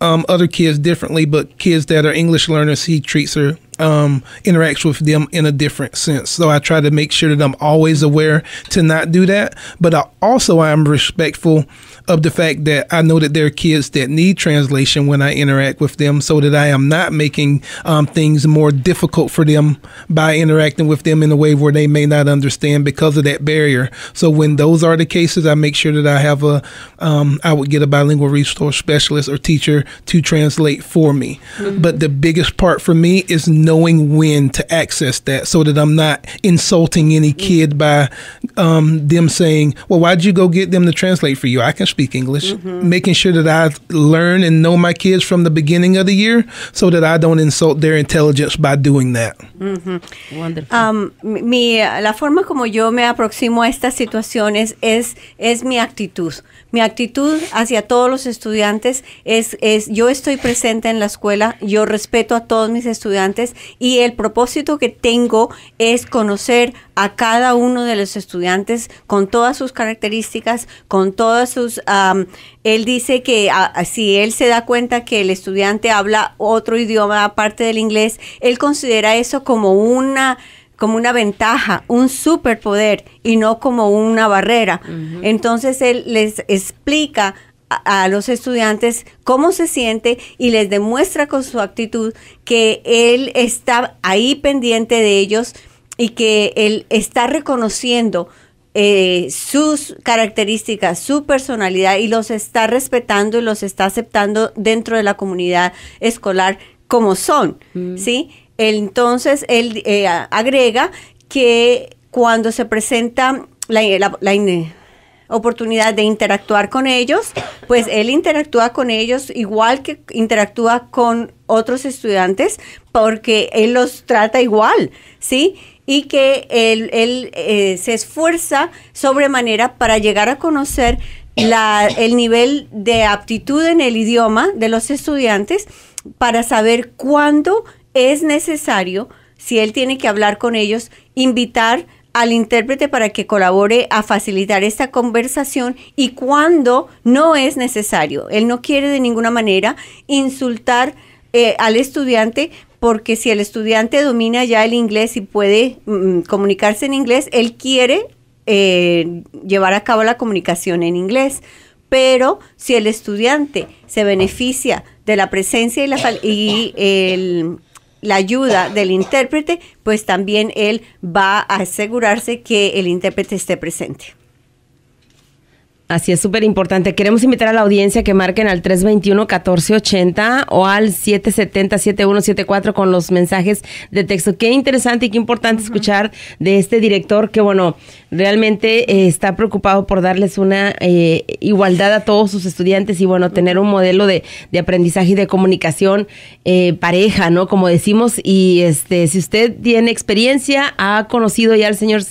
um, other kids differently, but kids that are English learners, he treats her um, interacts with them in a different sense. So I try to make sure that I'm always aware to not do that, but I also I am respectful of the fact that I know that there are kids that need translation when I interact with them, so that I am not making um, things more difficult for them by interacting with them in a way where they may not understand because of that barrier. So when those are the cases, I make sure that I have a, um, I would get a bilingual resource specialist or teacher to translate for me. Mm-hmm. But the biggest part for me is knowing when to access that, so that I'm not insulting any mm-hmm. kid by um, them saying, "Well, why'd you go get them to translate for you?" I can speak English, mm-hmm. making sure that I learn and know my kids from the beginning of the year so that I don't insult their intelligence by doing that. Mm-hmm. Wonderful. Um, mi, la forma como yo me aproximo a estas situaciones es, es mi actitud. Mi actitud hacia todos los estudiantes es, es yo estoy presente en la escuela, yo respeto a todos mis estudiantes y el propósito que tengo es conocer a cada uno de los estudiantes con todas sus características, con todas sus... él dice que así si él se da cuenta que el estudiante habla otro idioma aparte del inglés, él considera eso como una como una ventaja, un superpoder y no como una barrera. Entonces él les explica a, los estudiantes cómo se siente y les demuestra con su actitud que él está ahí pendiente de ellos y que él está reconociendo eh, sus características, su personalidad y los está respetando y los está aceptando dentro de la comunidad escolar como son, mm. ¿sí? Entonces, él eh, agrega que cuando se presenta la, oportunidad de interactuar con ellos, pues él interactúa con ellos igual que interactúa con otros estudiantes, porque él los trata igual, ¿sí? Y que él, eh, se esfuerza sobremanera para llegar a conocer el nivel de aptitud en el idioma de los estudiantes para saber cuándo es necesario, si él tiene que hablar con ellos, invitar al intérprete para que colabore a facilitar esta conversación y cuando no es necesario. Él no quiere de ninguna manera insultar eh, al estudiante porque si el estudiante domina ya el inglés y puede mm, comunicarse en inglés, él quiere eh, llevar a cabo la comunicación en inglés. Pero si el estudiante se beneficia de la presencia y, la, y el la ayuda del intérprete, pues también él va a asegurarse que el intérprete esté presente. Así es súper importante. Queremos invitar a la audiencia que marquen al 321-1480 o al 770-7174 con los mensajes de texto. Qué interesante y qué importante escuchar de este director que, bueno, realmente eh, está preocupado por darles una eh, igualdad a todos sus estudiantes y, bueno, tener un modelo de, aprendizaje y de comunicación eh, pareja, ¿no? Como decimos, y este, si usted tiene experiencia, ha conocido ya al señor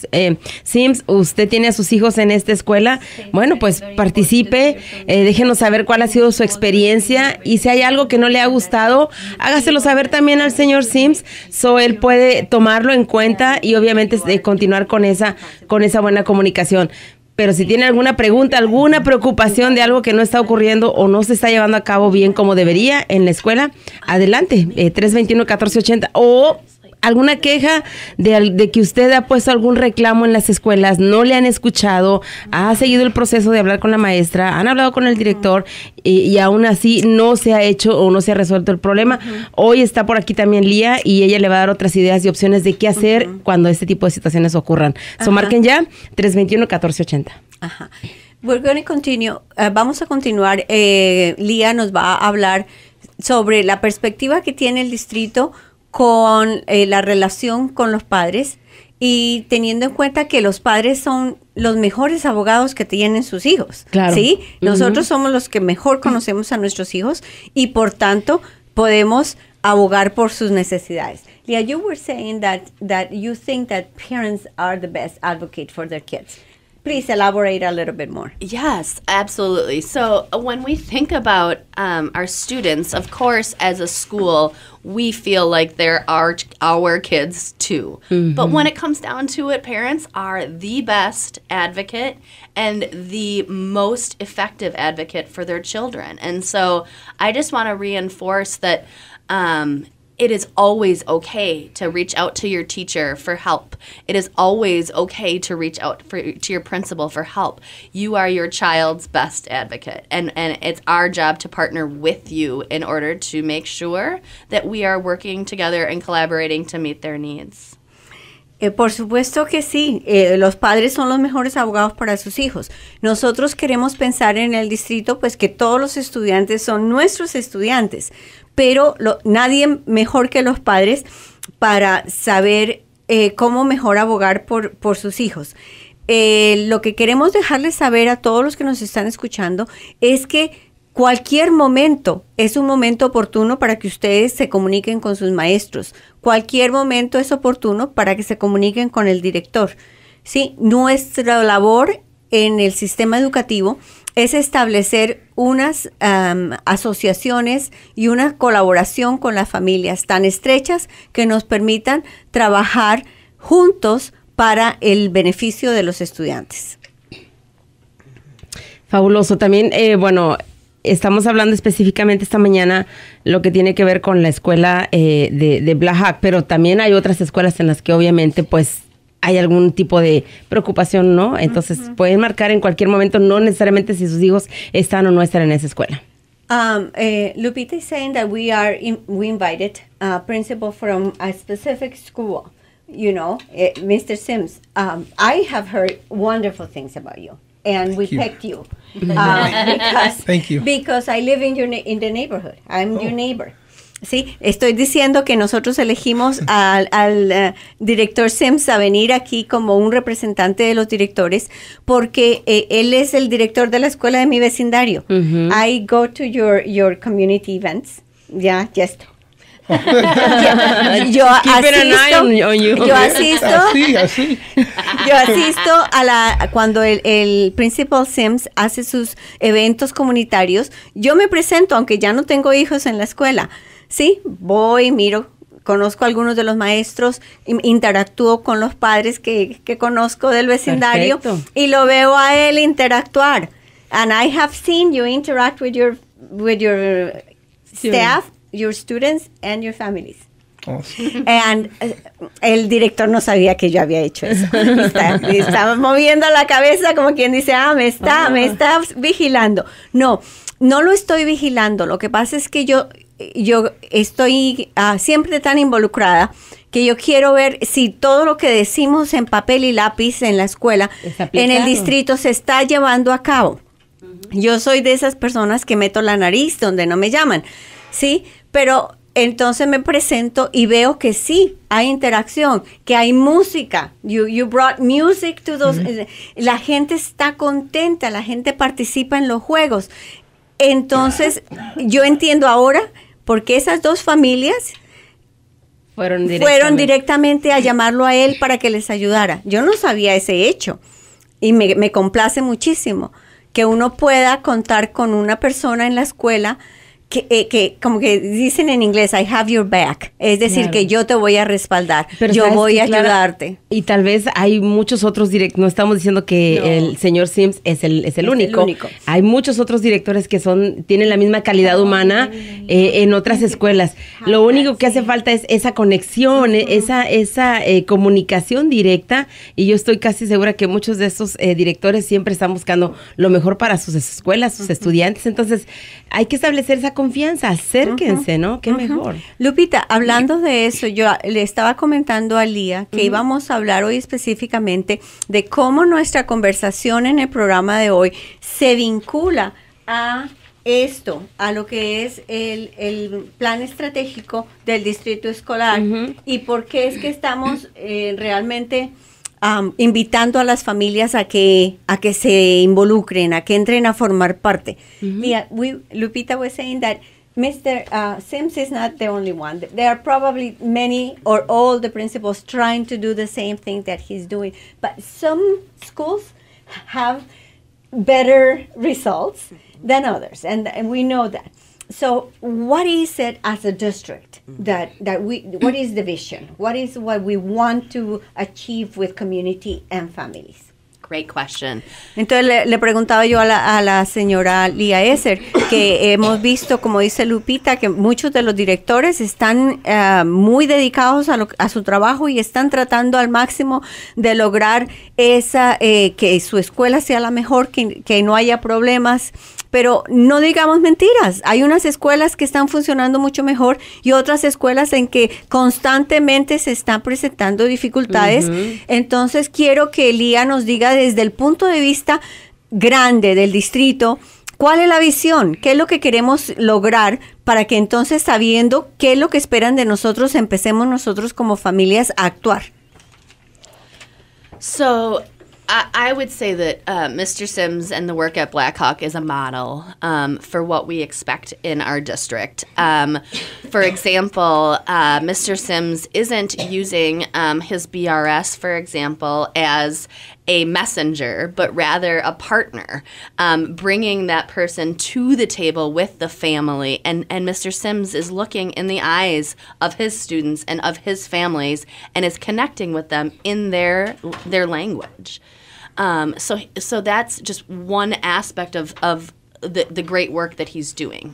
Sims, usted tiene a sus hijos en esta escuela, bueno, pues pues participe, eh, déjenos saber cuál ha sido su experiencia y si hay algo que no le ha gustado, hágaselo saber también al señor Sims, so él puede tomarlo en cuenta y obviamente continuar con esa, con esa buena comunicación. Pero si tiene alguna pregunta, alguna preocupación de algo que no está ocurriendo o no se está llevando a cabo bien como debería en la escuela, adelante, eh, 321-1480 o alguna queja de, que usted ha puesto algún reclamo en las escuelas, no le han escuchado, ha seguido el proceso de hablar con la maestra, han hablado con el director y, aún así no se ha hecho o no se ha resuelto el problema. Hoy está por aquí también Lía y ella le va a dar otras ideas y opciones de qué hacer cuando este tipo de situaciones ocurran. marquen ya 321-1480. Ajá. We're going eh, vamos a continuar. Eh, Lía nos va a hablar sobre la perspectiva que tiene el distrito con eh, la relación con los padres y teniendo en cuenta que los padres son los mejores abogados que tienen sus hijos. ¿sí? Nosotros somos los que mejor conocemos a nuestros hijos y por tanto podemos abogar por sus necesidades. Leah, you were saying that, that you think that parents are the best advocate for their kids. Please elaborate a little bit more. Yes, absolutely. So, uh, when we think about um, our students, of course, as a school, we feel like they're our, our kids too. Mm-hmm. But when mm-hmm. it comes down to it, parents are the best advocate and the most effective advocate for their children. And so, I just want to reinforce that. Um, it is always okay to reach out to your teacher for help. It is always okay to reach out for, to your principal for help. You are your child's best advocate. And, and it's our job to partner with you in order to make sure that we are working together and collaborating to meet their needs. Eh, por supuesto que sí, eh, los padres son los mejores abogados para sus hijos. Nosotros queremos pensar en el distrito, pues que todos los estudiantes son nuestros estudiantes, pero lo, nadie mejor que los padres para saber eh, cómo mejor abogar por, por sus hijos. Eh, lo que queremos dejarles saber a todos los que nos están escuchando es que Cualquier momento es un momento oportuno para que ustedes se comuniquen con sus maestros. Cualquier momento es oportuno para que se comuniquen con el director. ¿sí? Nuestra labor en el sistema educativo es establecer unas asociaciones y una colaboración con las familias tan estrechas que nos permitan trabajar juntos para el beneficio de los estudiantes. Fabuloso. También, eh, bueno, estamos hablando específicamente esta mañana lo que tiene que ver con la escuela eh, de, de pero también hay otras escuelas en las que obviamente pues hay algún tipo de preocupación, ¿no? Entonces pueden marcar en cualquier momento, no necesariamente si sus hijos están o no están en esa escuela. Um, eh Lupita is saying that we are in, we invited a uh, principal from a specific school. You know, eh, Mr. Sims, um, I have heard wonderful things about you, and we picked uh, you because Thank you because I live in your in the neighborhood. I'm your oh. neighbor. Sí, estoy diciendo que nosotros elegimos al, eh, director Sims a venir aquí como un representante de los directores porque eh, él es el director de la escuela de mi vecindario. I go to your, your community events. Ya, ya está. yo, asisto, yo asisto, yo asisto a la cuando el, el, principal Sims hace sus eventos comunitarios, yo me presento aunque ya no tengo hijos en la escuela, Sí, voy, miro, conozco a algunos de los maestros, interactúo con los padres que, que conozco del vecindario y lo veo a él interactuar. And I have seen you interact with your, with your staff, your students and your families. Oh, and, eh, el director no sabía que yo había hecho eso. Estaba moviendo la cabeza como quien dice, ah, me está, me ah. está vigilando. No, no lo estoy vigilando. Lo que pasa es que yo yo estoy ah, siempre tan involucrada que yo quiero ver si todo lo que decimos en papel y lápiz en la escuela, en el distrito, se está llevando a cabo. Yo soy de esas personas que meto la nariz donde no me llaman, ¿sí? Pero entonces me presento y veo que sí, hay interacción, que hay música. You, music to eh, La gente está contenta, la gente participa en los juegos. Entonces, yo entiendo ahora porque esas dos familias fueron directamente. fueron directamente a llamarlo a él para que les ayudara. Yo no sabía ese hecho y me, me complace muchísimo que uno pueda contar con una persona en la escuela eh, que, como que dicen en inglés, I have your back, es decir, que yo te voy a respaldar, Pero yo voy a ayudarte. Y tal vez hay muchos otros directores, no estamos diciendo que el señor Sims es el, es el único. hay muchos otros directores que son tienen la misma calidad humana eh, en otras escuelas. Lo único que hace falta es esa conexión, e, esa, esa eh, comunicación directa y yo estoy casi segura que muchos de estos directores siempre están buscando lo mejor para sus escuelas, sus estudiantes, entonces hay que establecer esa confianza, acérquense, ¿no? Qué mejor. Lupita, hablando de eso, yo le estaba comentando a Lía que íbamos a hablar hoy específicamente de cómo nuestra conversación en el programa de hoy se vincula a esto, a lo que es el, plan estratégico del distrito escolar y por qué es que estamos eh, realmente um, invitando a las familias a que, a que se involucren, a que entren a formar parte. Mm -hmm. Yeah, we, Lupita was saying that Mr. Uh, Sims is not the only one. There are probably many or all the principals trying to do the same thing that he's doing. But some schools have better results than others, and, and we know that. so what is it as a district mm. that that we what is the vision what is what we want to achieve with community and families Great question. Entonces le, preguntaba yo a la, a la, señora Lía Esser que hemos visto, como dice Lupita, que muchos de los directores están eh, muy dedicados a, a, su trabajo y están tratando al máximo de lograr esa eh, que su escuela sea la mejor, que no haya problemas, pero no digamos mentiras. Hay unas escuelas que están funcionando mucho mejor y otras escuelas en que constantemente se están presentando dificultades. Entonces quiero que Elía nos diga desde el punto de vista grande del distrito, ¿Cuál es la visión? ¿Qué es lo que queremos lograr para que entonces, sabiendo qué es lo que esperan de nosotros, empecemos nosotros como familias a actuar? So, I, would say that uh, Mr. Sims and the work at Blackhawk is a model um, for what we expect in our district. Um, for example, uh, Mr. Sims isn't using um, his BRS, for example, as a messenger, but rather a partner, um, bringing that person to the table with the family. And, and Mr. Sims is looking in the eyes of his students and of his families and is connecting with them in their, their language. Um, so, so that's just one aspect of, of The, the, great work that he's doing.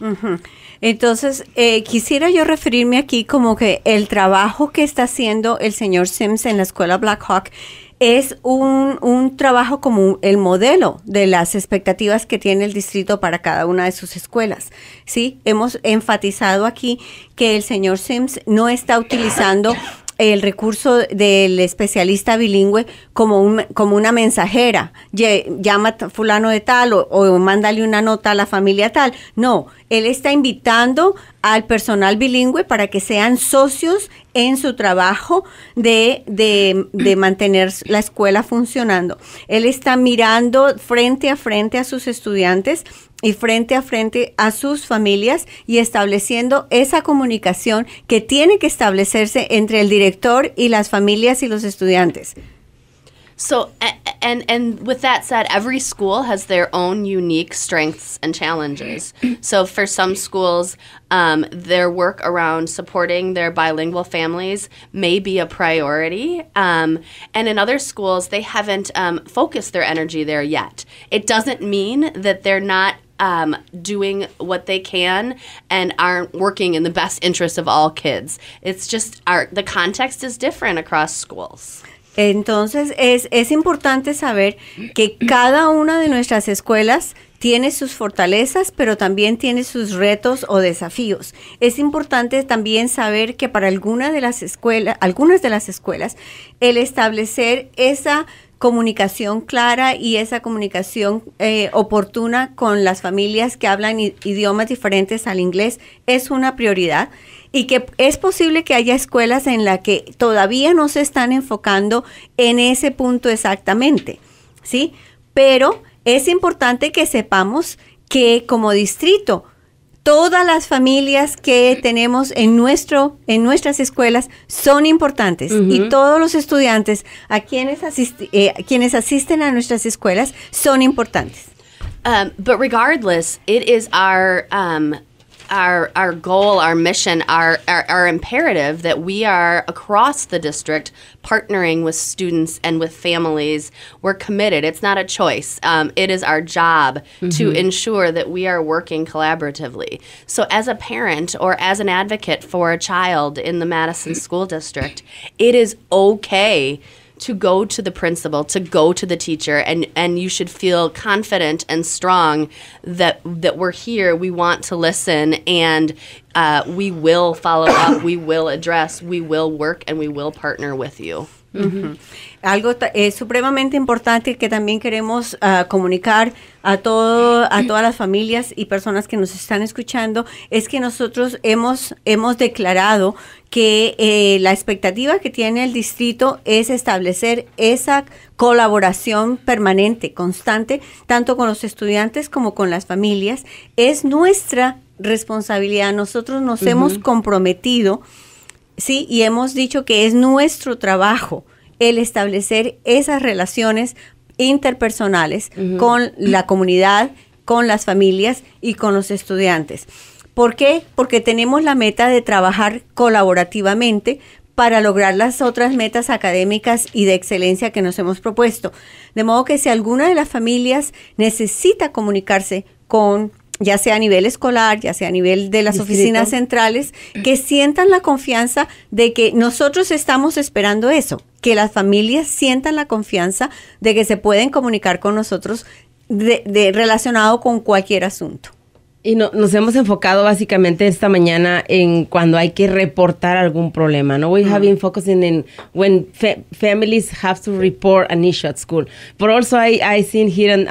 Entonces, eh, quisiera yo referirme aquí como que el trabajo que está haciendo el señor Sims en la escuela Black Hawk es un, un trabajo como el modelo de las expectativas que tiene el distrito para cada una de sus escuelas. ¿sí? Hemos enfatizado aquí que el señor Sims no está utilizando el recurso del especialista bilingüe como, un, como una mensajera, llama a fulano de tal o, mándale una nota a la familia tal. No, él está invitando al personal bilingüe para que sean socios en su trabajo de, de, de, mantener la escuela funcionando. Él está mirando frente a frente a sus estudiantes y frente a frente a sus familias y estableciendo esa comunicación que tiene que establecerse entre el director y las familias y los estudiantes. So and and with that said, every school has their own unique strengths and challenges. So for some schools, um, their work around supporting their bilingual families may be a priority, um, and in other schools, they haven't um, focused their energy there yet. It doesn't mean that they're not um, doing what they can and aren't working in the best interest of all kids. It's just our the context is different across schools. Entonces es, es importante saber que cada una de nuestras escuelas tiene sus fortalezas, pero también tiene sus retos o desafíos. Es importante también saber que para algunas de las escuelas, algunas de las escuelas, el establecer esa comunicación clara y esa comunicación eh, oportuna con las familias que hablan idiomas diferentes al inglés es una prioridad y que es posible que haya escuelas en las que todavía no se están enfocando en ese punto exactamente, ¿sí? Pero es importante que sepamos que como distrito, todas las familias que tenemos en, nuestro, en nuestras escuelas son importantes y todos los estudiantes a quienes, eh, quienes asisten a nuestras escuelas son importantes. Um, regardless, it is our um, our our goal, our mission, our, our, our imperative that we are across the district partnering with students and with families. We're committed. It's not a choice. Um, it is our job mm-hmm. to ensure that we are working collaboratively. So, as a parent or as an advocate for a child in the Madison School District, it is okay to go to the principal, to go to the teacher, and, and you should feel confident and strong that that we're here. We want to listen, and uh, we will follow up. We will address. We will work, and we will partner with you. Algo es eh, supremamente importante que también queremos ah, comunicar a, todo, a todas las familias y personas que nos están escuchando es que nosotros hemos, hemos declarado que eh, la expectativa que tiene el distrito es establecer esa colaboración permanente, constante, tanto con los estudiantes como con las familias. Es nuestra responsabilidad. Nosotros nos hemos comprometido ¿sí? Y hemos dicho que es nuestro trabajo el establecer esas relaciones interpersonales con la comunidad, con las familias y con los estudiantes. ¿Por qué? Porque tenemos la meta de trabajar colaborativamente para lograr las otras metas académicas y de excelencia que nos hemos propuesto. De modo que si alguna de las familias necesita comunicarse con ya sea a nivel escolar, ya sea a nivel de las oficinas centrales, que sientan la confianza de que nosotros estamos esperando eso, que las familias sientan la confianza de que se pueden comunicar con nosotros de, relacionado con cualquier asunto. Y nos hemos enfocado básicamente esta mañana en cuando hay que reportar algún problema, ¿no? We mm. have been focusing in when families have to report an issue at school. But also I, I seen here on,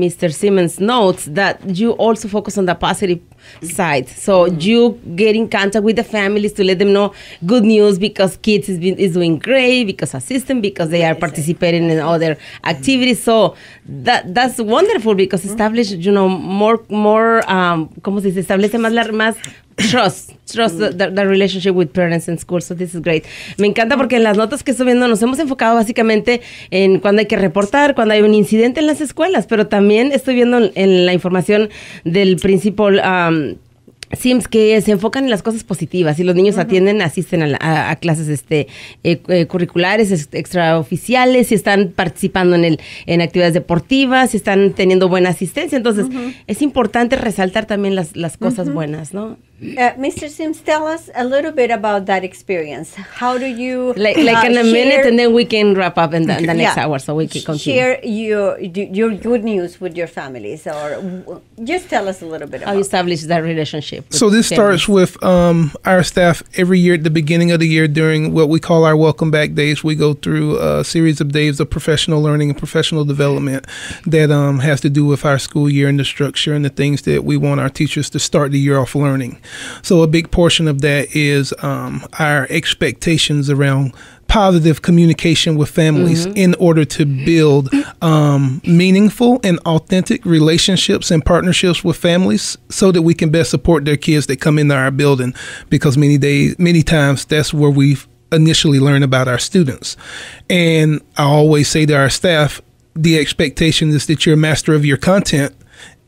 Mr. Simmons' notes that you also focus on the positive side. So mm-hmm. you get in contact with the families to let them know good news because kids is, been, is doing great because assistant because they are participating in other activities. So that that's wonderful because establish you know more more um, cómo se dice establece más la, más trust, trust the, relationship with parents and school. So this is great. Me encanta porque en las notas que estoy viendo nos hemos enfocado básicamente en cuando hay que reportar, cuando hay un incidente en las escuelas, pero también estoy viendo en la información del principal. Um, Sims que se enfocan en las cosas positivas y los niños atienden, asisten a, clases este eh, eh, curriculares extraoficiales, si están participando en el en actividades deportivas, si están teniendo buena asistencia. Entonces, es importante resaltar también las, cosas buenas, ¿no? Uh, Mr. Sims, tell us a little bit about that experience. How do you like, like uh, in a share, minute, and then we can wrap up in the, in the next yeah, hour, so we can continue. Share your your good news with your families, or just tell us a little bit. How you establish that relationship. So this families. starts with um, our staff every year at the beginning of the year during what we call our welcome back days. We go through a series of days of professional learning and professional development that um, has to do with our school year and the structure and the things that we want our teachers to start the year off learning. So a big portion of that is um, our expectations around positive communication with families mm-hmm. in order to build um, meaningful and authentic relationships and partnerships with families so that we can best support their kids that come into our building because many days many times that's where we initially learn about our students and i always say to our staff the expectation is that you're a master of your content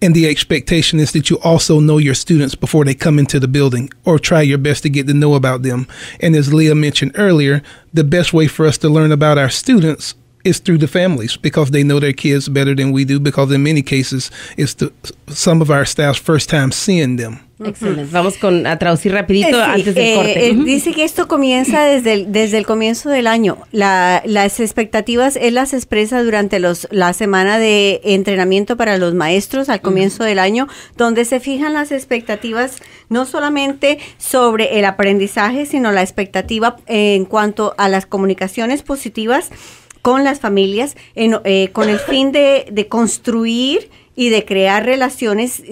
and the expectation is that you also know your students before they come into the building or try your best to get to know about them. And as Leah mentioned earlier, the best way for us to learn about our students is through the families because they know their kids better than we do because in many cases it's the, some of our staff's first time seeing them Excelente. Vamos con, a traducir rapidito eh, antes del eh, corte. Eh, dice que esto comienza desde el, desde el comienzo del año. las expectativas él las expresa durante los, la semana de entrenamiento para los maestros al comienzo del año, donde se fijan las expectativas no solamente sobre el aprendizaje, sino la expectativa en cuanto a las comunicaciones positivas con las familias, con el fin de construir y de crear relaciones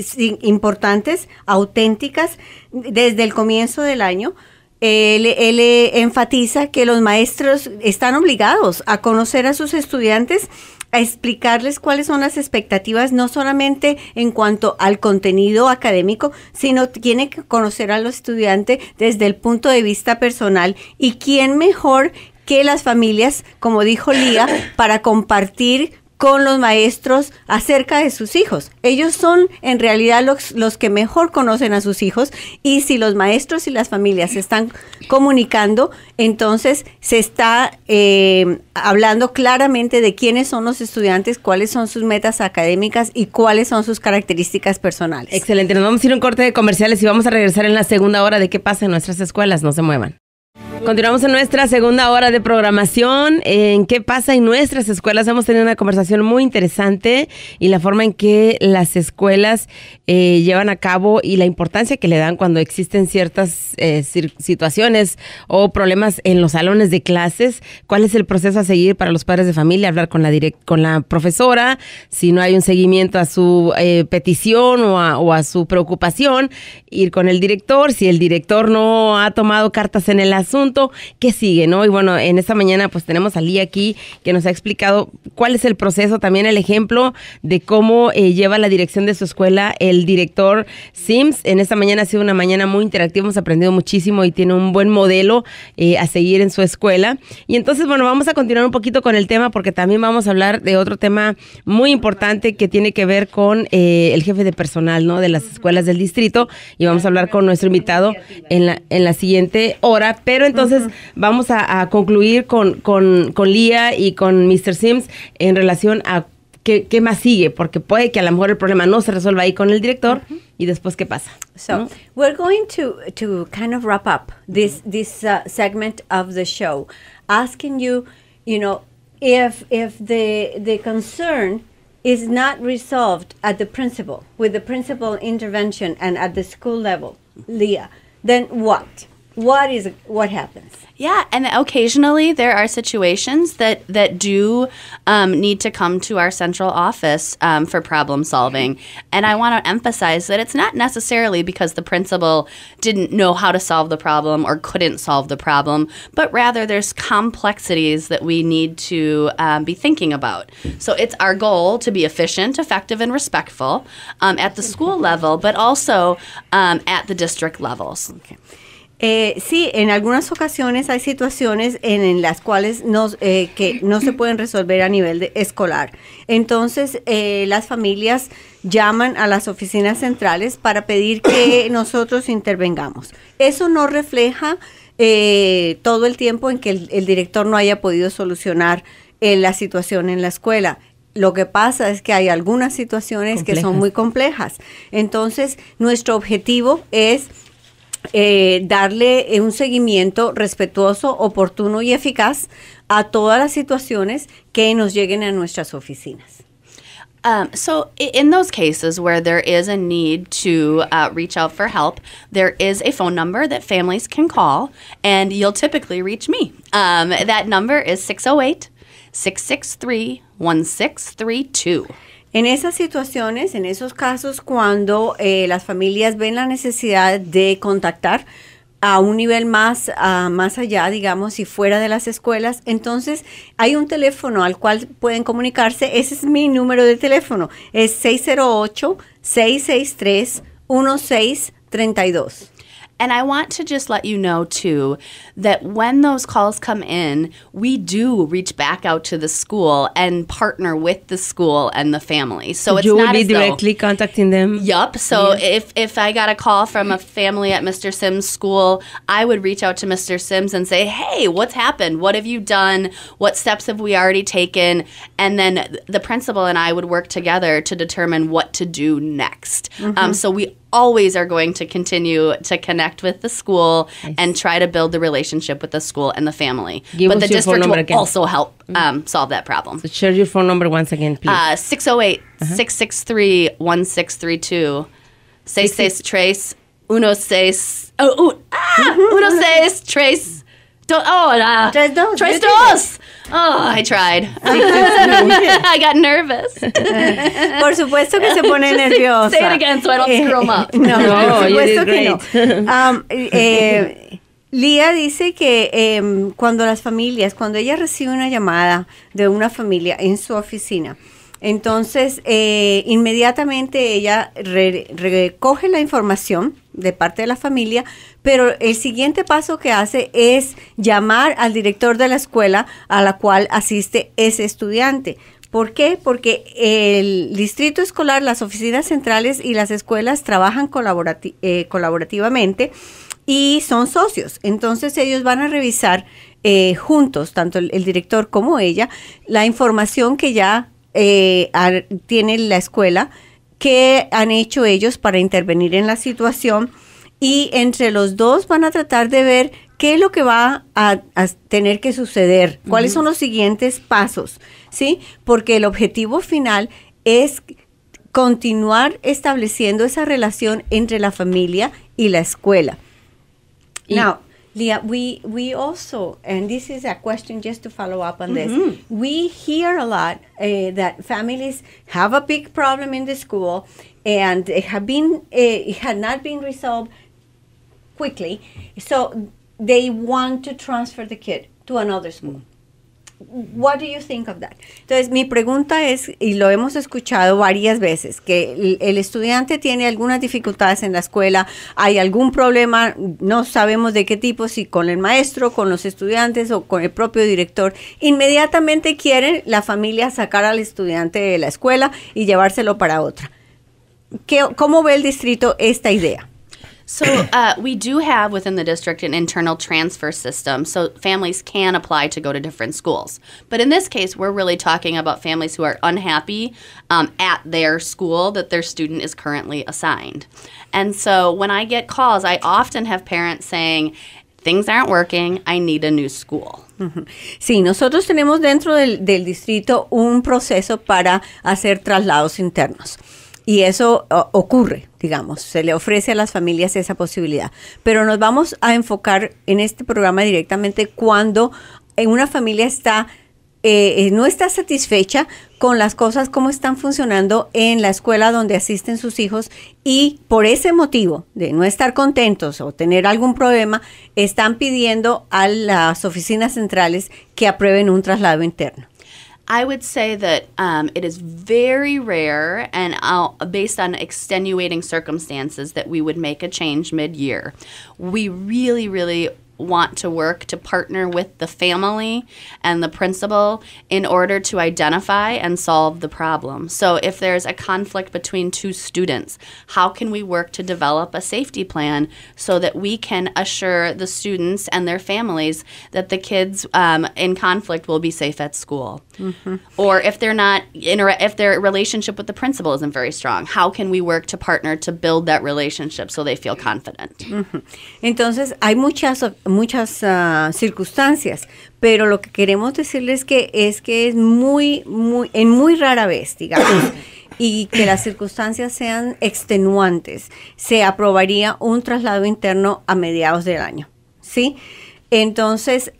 importantes, auténticas, desde el comienzo del año. Él, eh, enfatiza que los maestros están obligados a conocer a sus estudiantes, a explicarles cuáles son las expectativas, no solamente en cuanto al contenido académico, sino tiene que conocer a los estudiantes desde el punto de vista personal. ¿Y quién mejor que las familias, como dijo Lía, para compartir con los maestros acerca de sus hijos. Ellos son en realidad los, los, que mejor conocen a sus hijos y si los maestros y las familias se están comunicando, entonces se está eh, hablando claramente de quiénes son los estudiantes, cuáles son sus metas académicas y cuáles son sus características personales. Excelente, nos vamos a ir a un corte de comerciales y vamos a regresar en la segunda hora de qué pasa en nuestras escuelas. No se muevan. Continuamos en nuestra segunda hora de programación. En qué pasa en nuestras escuelas. Hemos tenido una conversación muy interesante y la forma en que las escuelas eh, llevan a cabo y la importancia que le dan cuando existen ciertas eh, situaciones o problemas en los salones de clases. ¿Cuál es el proceso a seguir para los padres de familia? Hablar con la con la profesora, si no hay un seguimiento a su eh, petición o a su preocupación, ir con el director. Si el director no ha tomado cartas en el asunto que sigue, no? Y bueno, en esta mañana pues tenemos a Lía aquí que nos ha explicado cuál es el proceso, también el ejemplo de cómo eh, lleva la dirección de su escuela el director Sims. En esta mañana ha sido una mañana muy interactiva, hemos aprendido muchísimo y tiene un buen modelo eh, a seguir en su escuela. Y entonces, bueno, vamos a continuar un poquito con el tema porque también vamos a hablar de otro tema muy importante que tiene que ver con eh, el jefe de personal, ¿no? De las escuelas del distrito y vamos a hablar con nuestro invitado en la, en la siguiente hora. Pero entonces entonces, vamos a, a concluir con, con, con, Lía y con Mr. Sims en relación a qué, qué, más sigue, porque puede que a lo mejor el problema no se resuelva ahí con el director y después qué pasa. So, we're going to, to kind of wrap up this, this uh, segment of the show, asking you, you know, if, if the, the concern is not resolved at the principal, with the principal intervention and at the school level, Leah, then what? what is what happens yeah and occasionally there are situations that that do um, need to come to our central office um, for problem solving and i want to emphasize that it's not necessarily because the principal didn't know how to solve the problem or couldn't solve the problem but rather there's complexities that we need to um, be thinking about so it's our goal to be efficient effective and respectful um, at the school level but also um, at the district levels okay. Eh, sí, en algunas ocasiones hay situaciones en, las cuales nos eh, que no se pueden resolver a nivel de, escolar. Entonces, eh, las familias llaman a las oficinas centrales para pedir que nosotros intervengamos. Eso no refleja eh, todo el tiempo en que el, director no haya podido solucionar la situación en la escuela. Lo que pasa es que hay algunas situaciones que son muy complejas. Entonces, nuestro objetivo es eh, darle eh, un seguimiento respetuoso, oportuno y eficaz a todas las situaciones que nos lleguen a nuestras oficinas. Um, so, in those cases where there is a need to uh, reach out for help, there is a phone number that families can call, and you'll typically reach me. Um, that number is 608 663 1632. En esas situaciones, en esos casos, cuando eh, las familias ven la necesidad de contactar a un nivel más, ah, más allá, digamos, y fuera de las escuelas, entonces hay un teléfono al cual pueden comunicarse. Ese es mi número de teléfono. Es 608-663-1632. And I want to just let you know, too, that when those calls come in, we do reach back out to the school and partner with the school and the family. So it's you will be directly though, contacting them. Yup. So yeah. if if I got a call from a family at Mr. Sims' school, I would reach out to Mr. Sims and say, "Hey, what's happened? What have you done? What steps have we already taken?" And then the principal and I would work together to determine what to do next. Um, mm-hmm. Um, so we always are going to continue to connect with the school and try to build the relationship with the school and the family. Give but the district will again. also help mm-hmm. um, solve that problem. So share your phone number once again, please. Uh, 608 uh-huh. 663 1632. trace. Uno, seis. Oh, ah, uno, seis, trace. Oh, uh, oh, I tried. I got nervous. Por supuesto que se pone nerviosa. Say it again so I don't eh, screw em up. No, no por supuesto no. Um, eh, Lía dice que em, cuando las familias, cuando ella recibe una llamada de una familia en su oficina, entonces eh, inmediatamente ella recoge la información de parte de la familia, pero el siguiente paso que hace es llamar al director de la escuela a la cual asiste ese estudiante. ¿Por qué? Porque el distrito escolar, las oficinas centrales y las escuelas trabajan eh, colaborativamente y son socios. Entonces ellos van a revisar eh, juntos, tanto el, director como ella, la información que ya eh, tiene la escuela, que han hecho ellos para intervenir en la situación y entre los dos van a tratar de ver qué es lo que va a, tener que suceder, cuáles son los siguientes pasos, ¿sí? Porque el objetivo final es continuar estableciendo esa relación entre la familia y la escuela. Now, Leah, we, we also, and this is a question just to follow up on this. We hear a lot eh, that families have a big problem in the school and it, have been, eh, it had not been resolved quickly. So they want to transfer the kid to another school. What do you think Entonces, mi pregunta es, y lo hemos escuchado varias veces, que el, estudiante tiene algunas dificultades en la escuela, hay algún problema, no sabemos de qué tipo, si con el maestro, con los estudiantes o con el propio director. Inmediatamente quieren la familia sacar al estudiante de la escuela y llevárselo para otra. ¿Qué, ¿Cómo ve el distrito esta idea? So uh, we do have within the district an internal transfer system, so families can apply to go to different schools. But in this case, we're really talking about families who are unhappy um, at their school that their student is currently assigned. And so when I get calls, I often have parents saying, things aren't working, I need a new school. Sí, nosotros tenemos dentro del, del distrito un proceso para hacer traslados internos. Y eso ocurre, digamos, se le ofrece a las familias esa posibilidad. Pero nos vamos a enfocar en este programa directamente cuando en una familia está eh, eh, no está satisfecha con las cosas como están funcionando en la escuela donde asisten sus hijos y por ese motivo de no estar contentos o tener algún problema, están pidiendo a las oficinas centrales que aprueben un traslado interno. I would say that um, it is very rare and I'll, uh, based on extenuating circumstances that we would make a change mid year. We really, really want to work to partner with the family and the principal in order to identify and solve the problem. So, if there's a conflict between two students, how can we work to develop a safety plan so that we can assure the students and their families that the kids um, in conflict will be safe at school? Mm-hmm. Or if they're not, inter- if their relationship with the principal isn't very strong, how can we work to partner to build that relationship so they feel confident? Mm-hmm. Entonces, hay muchas muchas ah, circunstancias, pero lo que queremos decirles que es que es muy, muy, en muy rara vez, digamos, y que las circunstancias sean extenuantes, se aprobaría un traslado interno a mediados del año, ¿sí? Entonces,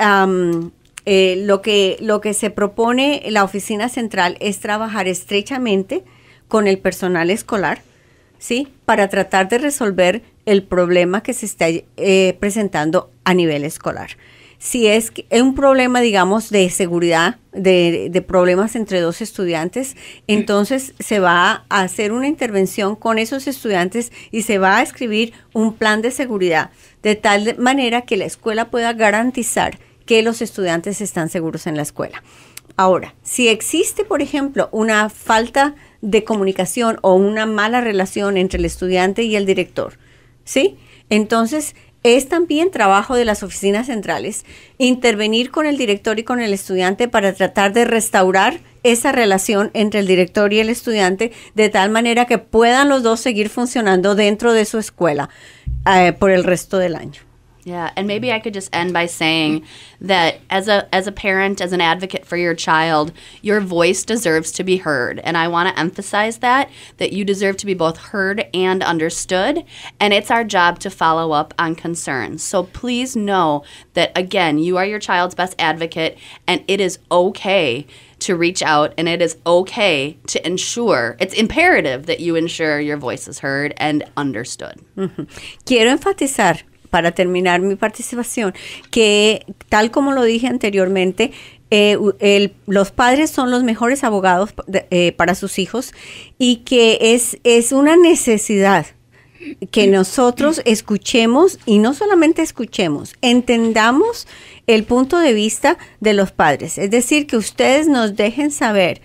eh, lo, que, lo que se propone la oficina central es trabajar estrechamente con el personal escolar, ¿sí? Para tratar de resolver el problema que se está eh, presentando a nivel escolar. Si es, un problema, digamos, de seguridad, de, de, problemas entre dos estudiantes, entonces se va a hacer una intervención con esos estudiantes y se va a escribir un plan de seguridad, de tal manera que la escuela pueda garantizar que los estudiantes están seguros en la escuela. Ahora, si existe, por ejemplo, una falta de comunicación o una mala relación entre el estudiante y el director. ¿Sí? Entonces, es también trabajo de las oficinas centrales intervenir con el director y con el estudiante para tratar de restaurar esa relación entre el director y el estudiante de tal manera que puedan los dos seguir funcionando dentro de su escuela eh, por el resto del año. Yeah, and maybe mm. I could just end by saying that as a as a parent, as an advocate for your child, your voice deserves to be heard. And I want to emphasize that that you deserve to be both heard and understood, and it's our job to follow up on concerns. So please know that again, you are your child's best advocate and it is okay to reach out and it is okay to ensure it's imperative that you ensure your voice is heard and understood. Mm -hmm. Quiero enfatizar para terminar mi participación, que tal como lo dije anteriormente, eh, los padres son los mejores abogados eh, para sus hijos y que es, es una necesidad que nosotros escuchemos y no solamente escuchemos, entendamos el punto de vista de los padres. Es decir, que ustedes nos dejen saber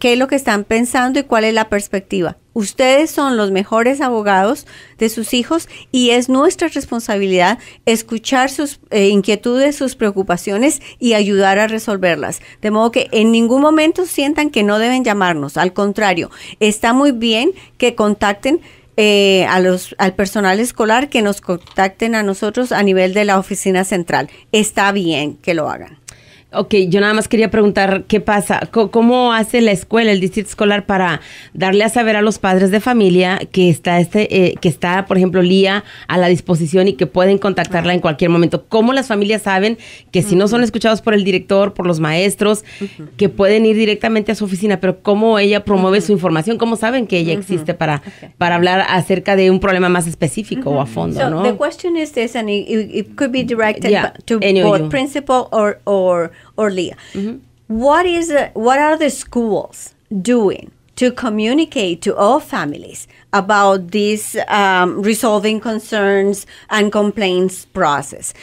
qué es lo que están pensando y cuál es la perspectiva. Ustedes son los mejores abogados de sus hijos y es nuestra responsabilidad escuchar sus eh, inquietudes, sus preocupaciones y ayudar a resolverlas. De modo que en ningún momento sientan que no deben llamarnos. Al contrario, está muy bien que contacten. Eh, a los, al personal escolar que nos contacten a nosotros a nivel de la oficina central. Está bien que lo hagan. Ok, yo nada más quería preguntar qué pasa, cómo hace la escuela, el distrito escolar para darle a saber a los padres de familia que está este, eh, que está, por ejemplo, Lía a la disposición y que pueden contactarla en cualquier momento. ¿Cómo las familias saben que si no son escuchados por el director, por los maestros, que pueden ir directamente a su oficina? Pero cómo ella promueve su información, cómo saben que ella existe para, para hablar acerca de un problema más específico o a fondo, so ¿no? The question is principal or or Leah. Mm-hmm. What is the, uh, what are the schools doing to communicate to all families about this um, resolving concerns and complaints process?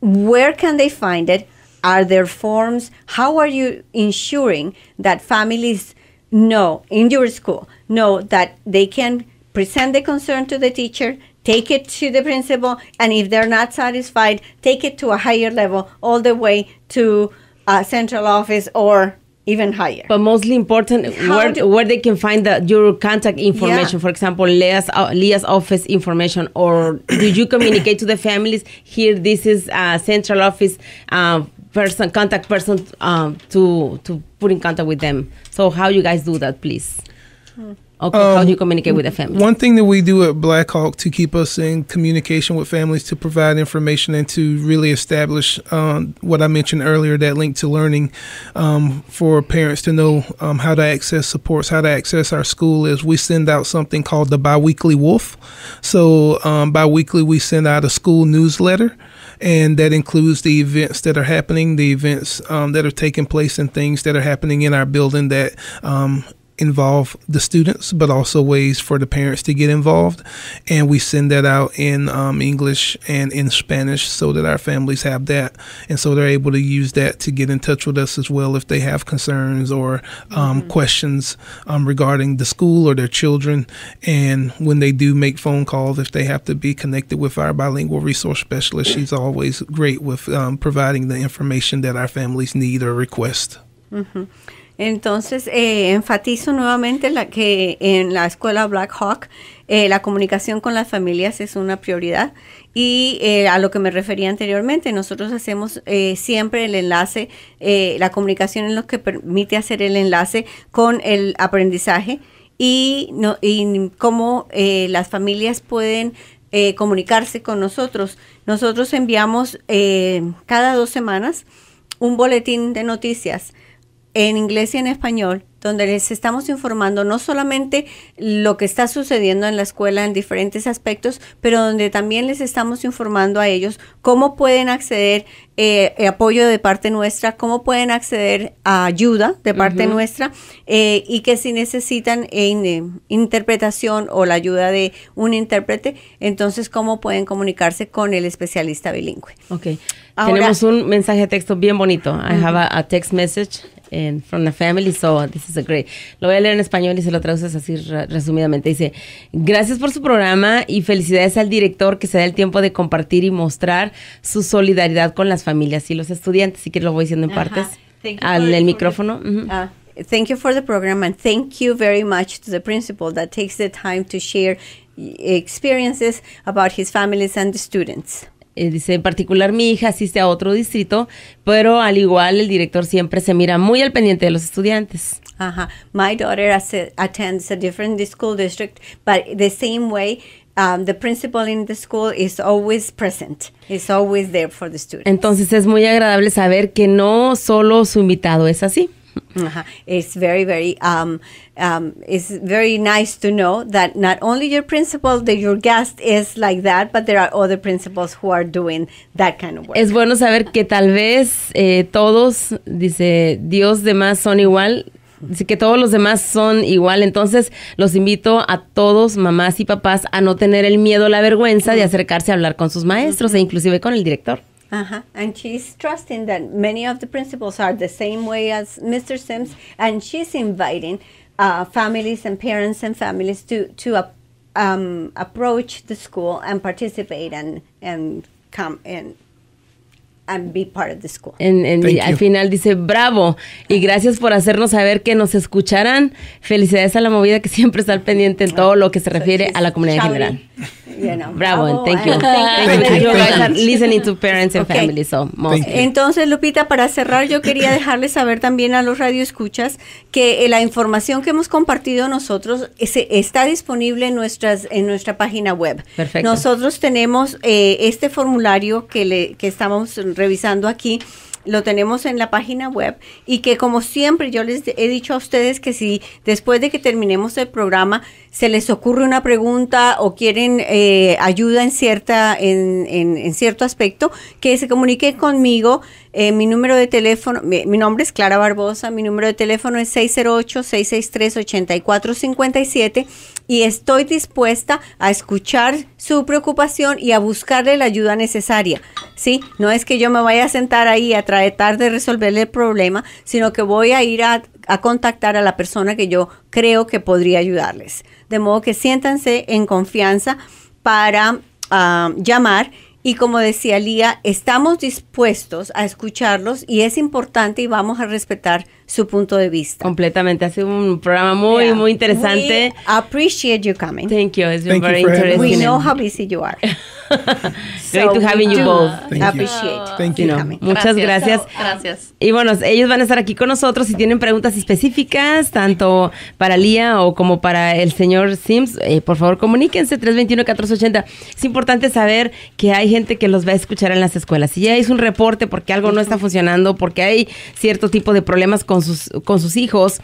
Where can they find it? Are there forms? How are you ensuring that families know in your school know that they can present the concern to the teacher take it to the principal, and if they're not satisfied, take it to a higher level, all the way to a central office or even higher. But mostly important where, do, where they can find the, your contact information. Yeah. For example, Leah's, uh, Leah's office information, or do you communicate to the families? Here, this is uh, central office uh, person contact person um, to to put in contact with them. So how you guys do that, please? Hmm. Okay, um, how do you um, communicate with the family? One thing that we do at Black Hawk to keep us in communication with families to provide information and to really establish um, what I mentioned earlier that link to learning um, for parents to know um, how to access supports, how to access our school is we send out something called the biweekly wolf. So, um, biweekly, we send out a school newsletter and that includes the events that are happening, the events um, that are taking place, and things that are happening in our building that um, involve the students, but also ways for the parents to get involved. And we send that out in um, English and in Spanish so that our families have that. And so they're able to use that to get in touch with us as well if they have concerns or um, mm-hmm. questions um, regarding the school or their children. And when they do make phone calls, if they have to be connected with our bilingual resource specialist, she's always great with um, providing the information that our families need or request. Mm-hmm. Entonces, eh, enfatizo nuevamente la que en la escuela Black Hawk eh, la comunicación con las familias es una prioridad y eh, a lo que me refería anteriormente, nosotros hacemos eh, siempre el enlace, la comunicación es lo que permite hacer el enlace con el aprendizaje y, no, y cómo las familias pueden comunicarse con nosotros. Nosotros enviamos cada dos semanas un boletín de noticias en inglés y en español, donde les estamos informando no solamente lo que está sucediendo en la escuela en diferentes aspectos, pero donde también les estamos informando a ellos cómo pueden acceder eh, apoyo de parte nuestra, cómo pueden acceder a ayuda de parte nuestra eh, y que si necesitan en, eh, eh, interpretación o la ayuda de un intérprete, entonces cómo pueden comunicarse con el especialista bilingüe. Ok. Tenemos un mensaje de texto bien bonito. a text message en From the Family, so this is a great. Lo voy a leer en español y se lo traduces así resumidamente. Dice, gracias por su programa y felicidades al director que se da el tiempo de compartir y mostrar su solidaridad con las familias y los estudiantes. Así que lo voy diciendo en partes. Al el micrófono. Ah, thank you for the program and thank you very much to the principal that takes the time to share e-, experiences about his families and the students. Eh, dice, en particular mi hija asiste a otro distrito, pero al igual el director siempre se mira muy al pendiente de los estudiantes. My daughter attends a different school district, but the same way um, the principal in the school is always present, is always there for the students. Entonces es muy agradable saber que no solo su invitado es así. Uh-huh. It's very, very, um, um, it's very nice to know that not only your principal, that your guest is like that, but there are other principals who are doing that kind of work. Es bueno saber que tal vez eh, todos, dice, Dios demás son igual. Así que todos los demás son igual. Entonces, los invito a todos, mamás y papás, a no tener el miedo, la vergüenza de acercarse a hablar con sus maestros e inclusive con el director. Uh-huh. And she's trusting that many of the principals are the same way as Mr. Sims, and she's inviting uh, families and parents and families to to uh, um, approach the school and participate and and come and and be part of the school. En, al final dice, bravo y gracias por hacernos saber que nos escucharán. Felicidades a la movida que siempre está al pendiente en todo lo que se refiere a la comunidad general. bravo, thank you. listening to parents and So Entonces, Lupita, para cerrar, yo quería dejarles saber también a los radioescuchas que eh, la información que hemos compartido nosotros está disponible en, nuestras, en nuestra página web. Nosotros tenemos eh, este formulario que, le, que estamos revisando aquí, lo tenemos en la página web y que como siempre yo les he dicho a ustedes que si después de que terminemos el programa se les ocurre una pregunta o quieren eh, ayuda en cierta en, en, cierto aspecto que se comuniquen conmigo eh, mi número de teléfono mi, nombre es Clara Barbosa mi número de teléfono es 608 663 8457 y estoy dispuesta a escuchar su preocupación y a buscarle la ayuda necesaria. ¿sí? No es que yo me vaya a sentar ahí a tratar de resolverle el problema, sino que voy a ir a, contactar a la persona que yo creo que podría ayudarles. De modo que siéntanse en confianza para ah, llamar y como decía Lía, estamos dispuestos a escucharlos y es importante y vamos a respetar su punto de vista. Completamente. Ha sido un programa muy, muy interesante. We appreciate you coming. Thank you. It's been very interesting. We know how busy you are. Great to you both. You. muchas gracias. gracias. Y bueno, ellos van a estar aquí con nosotros. Si tienen preguntas específicas, tanto para Lía o como para el señor Sims, eh, por favor comuníquense 321 480. Es importante saber que hay gente que los va a escuchar en las escuelas. Si ya es un reporte porque algo no está funcionando, porque hay cierto tipo de problemas con con sus, con sus hijos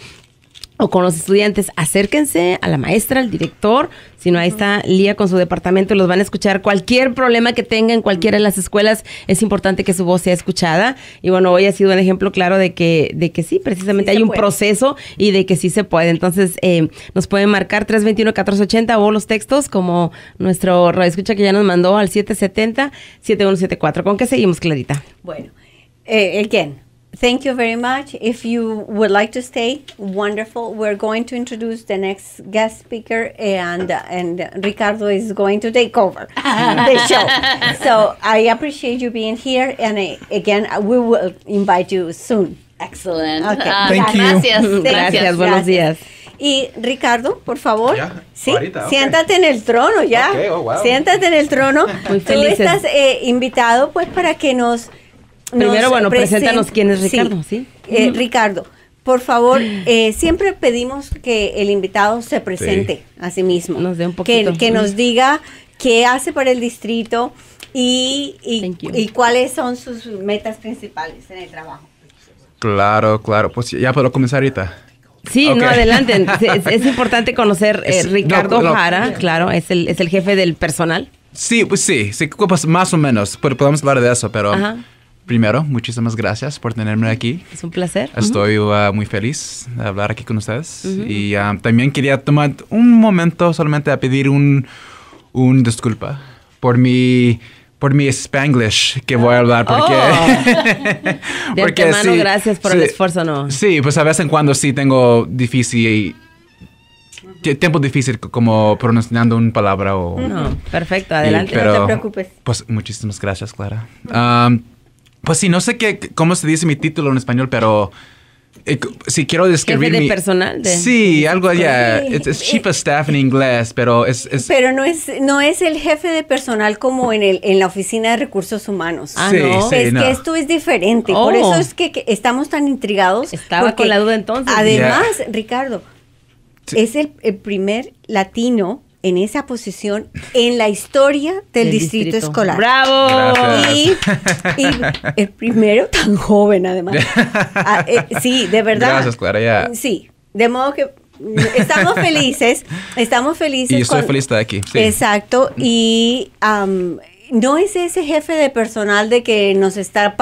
o con los estudiantes, acérquense a la maestra, al director, si no, ahí está Lía con su departamento, los van a escuchar. Cualquier problema que tenga tengan, cualquiera de las escuelas, es importante que su voz sea escuchada. Y bueno, hoy ha sido un ejemplo claro de que, de que sí, precisamente hay un proceso y de que sí se puede. Entonces, eh, nos pueden marcar 321-1480 o los textos como nuestro radio escucha que ya nos mandó al 770-7174. ¿Con qué seguimos, Clarita? Bueno, eh, ¿quién? Thank you very much. If you would like to stay, wonderful. We're going to introduce the next guest speaker, and and Ricardo is going to take over the show. So I appreciate you being here, and I, uh, again, uh, we will invite you soon. Excellent. Okay. Uh, Thank gracias. You. Gracias. gracias. Buenos días. Y Ricardo, por favor, yeah, sí, ahorita, okay. siéntate en el trono ya. Okay, oh, wow. Siéntate en el trono. Muy Tú estás eh, invitado pues para que nos Primero, bueno, preséntanos quién es Ricardo, ¿sí? Eh, Ricardo, por favor, eh, siempre pedimos que el invitado se presente a sí mismo. Nos dé un poquito. Que, que nos diga qué hace para el distrito y, cuáles son sus metas principales en el trabajo. Claro, claro. Pues ya puedo comenzar ahorita. Sí, no, adelante. es, importante conocer eh, Ricardo Jara, claro, es el, es el jefe del personal. Sí, pues sí, sí, pues más o menos, pero podemos hablar de eso, pero primero, muchísimas gracias por tenerme aquí. Es un placer. Estoy ah, muy feliz de hablar aquí con ustedes. Y ah, también quería tomar un momento solamente a pedir un, un disculpa por mi por mi spanglish que voy a hablar porque oh. de porque antemano, gracias por el esfuerzo no sí pues a veces en cuando sí tengo difícil tiempo difícil como pronunciando una palabra o... No, perfecto, adelante, no te preocupes. Pues muchísimas gracias, Clara. Ah, pues sí, no sé qué, cómo se dice mi título en español, pero eh, si quiero describir Jefe de personal de... sí algo allá, yeah. Eh, es chief of staff en inglés eh, pero es, pero no es no es el jefe de personal como en el en la oficina de recursos humanos ah, ¿no? es que esto es diferente por eso oh. es que, estamos tan intrigados estaba con la duda entonces además Ricardo es el primer latino en esa posición en la historia del distrito, escolar. ¡Bravo! Y, y, el primero tan joven, además. Ah, eh, sí, de verdad. Gracias, Clara. Ya. Sí, de modo que estamos felices, estamos felices. Y estoy feliz de aquí. Exacto, y no es ese jefe de personal de que nos está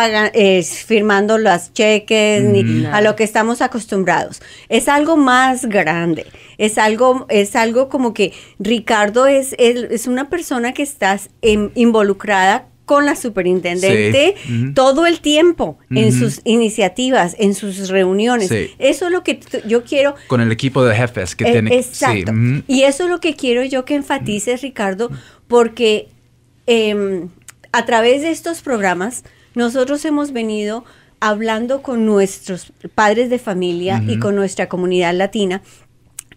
firmando los cheques ni mm. a lo que estamos acostumbrados. Es algo más grande. Es algo, es algo como que Ricardo es, es, una persona que está em, involucrada con la superintendente mm-hmm. todo el tiempo en mm-hmm. sus iniciativas, en sus reuniones. Eso es lo que yo quiero. Con el equipo de jefes que eh, tiene. Exacto. Mm-hmm. Y eso es lo que quiero yo que enfatices, Ricardo, porque Em, a través de estos programas, nosotros hemos venido hablando con nuestros padres de familia y con nuestra comunidad latina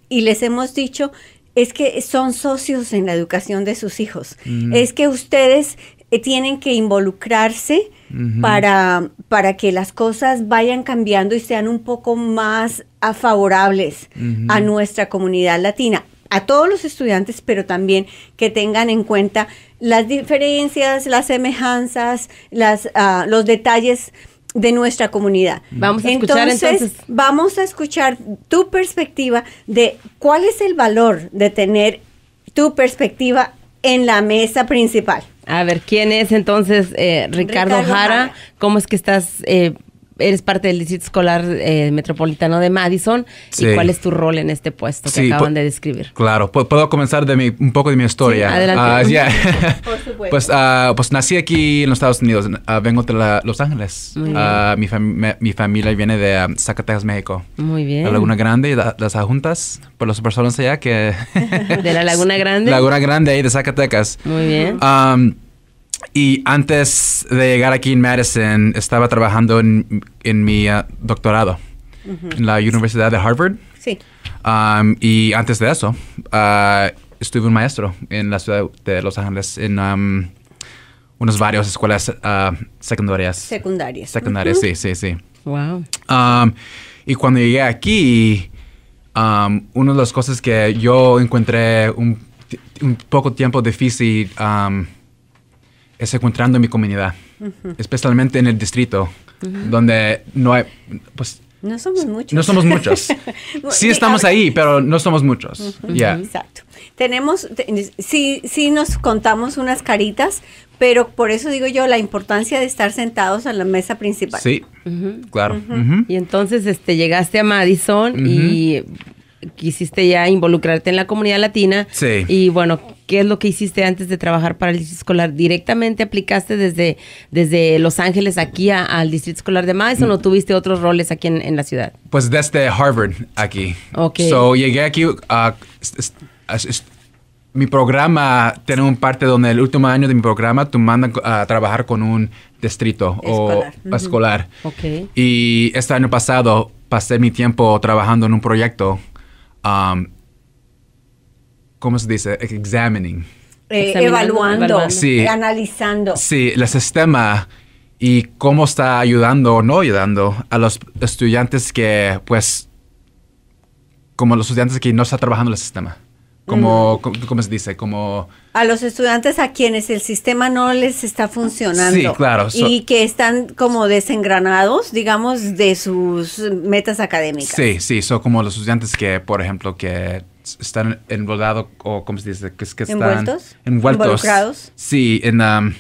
y les hemos dicho es que son socios en la educación de sus hijos. Es que ustedes eh, tienen que involucrarse para, para que las cosas vayan cambiando y sean un poco más favorables a nuestra comunidad latina, a todos los estudiantes, pero también que tengan en cuenta las diferencias, las semejanzas, las, ah, los detalles de nuestra comunidad. Mm. Vamos a escuchar entonces, Vamos a escuchar tu perspectiva de cuál es el valor de tener tu perspectiva en la mesa principal. A ver, ¿quién es entonces eh, Ricardo, Jara? ¿Cómo es que estás eh, eres parte del Distrito Escolar eh, Metropolitano de Madison y cuál es tu rol en este puesto que acaban de describir. Claro, puedo comenzar de mi, un poco de mi historia. adelante. Ah, pues, ah, pues nací aquí en los Estados Unidos, ah, vengo de Los Ángeles. Mi, mi, familia viene de um, Zacatecas, México. Muy bien. La Laguna Grande y las adjuntas, por pues los personas allá que... de la Laguna Grande. Laguna Grande y de Zacatecas. Muy bien. Y antes de llegar aquí en Madison, estaba trabajando en, mi eh, doctorado en la Universidad de Harvard. Sí. Um, y antes de eso, uh, estuve un maestro en la ciudad de Los Ángeles, en um, unas varias escuelas uh, secundarias. Secundarias. Secundarias, sí, sí, sí. Wow. Um, y cuando llegué aquí, una de las cosas que yo encontré un, un poco tiempo difícil es encontrando mi comunidad, especialmente en el distrito, donde no hay, pues... No somos muchos. No somos muchos. sí estamos ahí, pero no somos muchos. ya Exacto. Tenemos, sí, nos contamos unas caritas, pero por eso digo yo la importancia de estar sentados en la mesa principal. Sí, claro. Y entonces este, llegaste a Madison y quisiste ya involucrarte en la comunidad latina. Sí. Y bueno, ¿qué es lo que hiciste antes de trabajar para el Distrito Escolar? ¿Directamente aplicaste desde, desde Los Ángeles aquí al Distrito Escolar de Madison mm. o tuviste otros roles aquí en, la ciudad? Pues desde Harvard aquí. Ok. So llegué aquí uh, a mi programa tiene un parte donde el último año de mi programa te mandan a trabajar con un distrito o escolar. Y este año pasado pasé mi tiempo trabajando en un proyecto Um, ¿cómo se dice? Examining. Eh, evaluando, eh, analizando. Sí, el sistema y cómo está ayudando o no ayudando a los estudiantes que, pues, como los estudiantes que no está trabajando el sistema. como, mm. ¿cómo se dice? Como a los estudiantes a quienes el sistema no les está funcionando. claro. y que están como desengranados, digamos, de sus metas académicas. Sí, sí, son como los estudiantes que, por ejemplo, que están enrolados o, ¿cómo se dice? Que, que están ¿Envueltos? envueltos. Sí, en um, la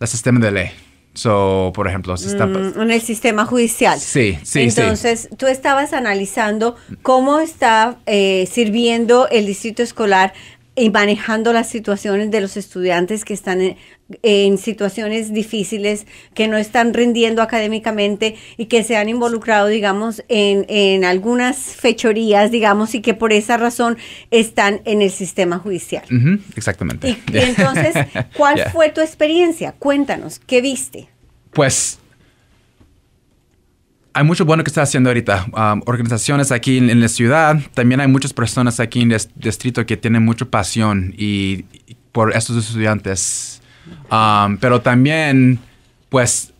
el sistema de ley. So, por ejemplo, mm, en el sistema judicial. Sí, sí, Entonces, tú estabas analizando cómo está eh, sirviendo el distrito escolar y manejando las situaciones de los estudiantes que están en, situaciones difíciles, que no están rindiendo académicamente y que se han involucrado, digamos, en, algunas fechorías, digamos, y que por esa razón están en el sistema judicial. exactamente. Y, entonces, ¿cuál fue tu experiencia? Cuéntanos, ¿qué viste? Pues hay mucho bueno que está haciendo ahorita. organizaciones aquí en, la ciudad, también hay muchas personas aquí en el distrito que tienen mucha pasión y, por estos estudiantes. pero también, pues,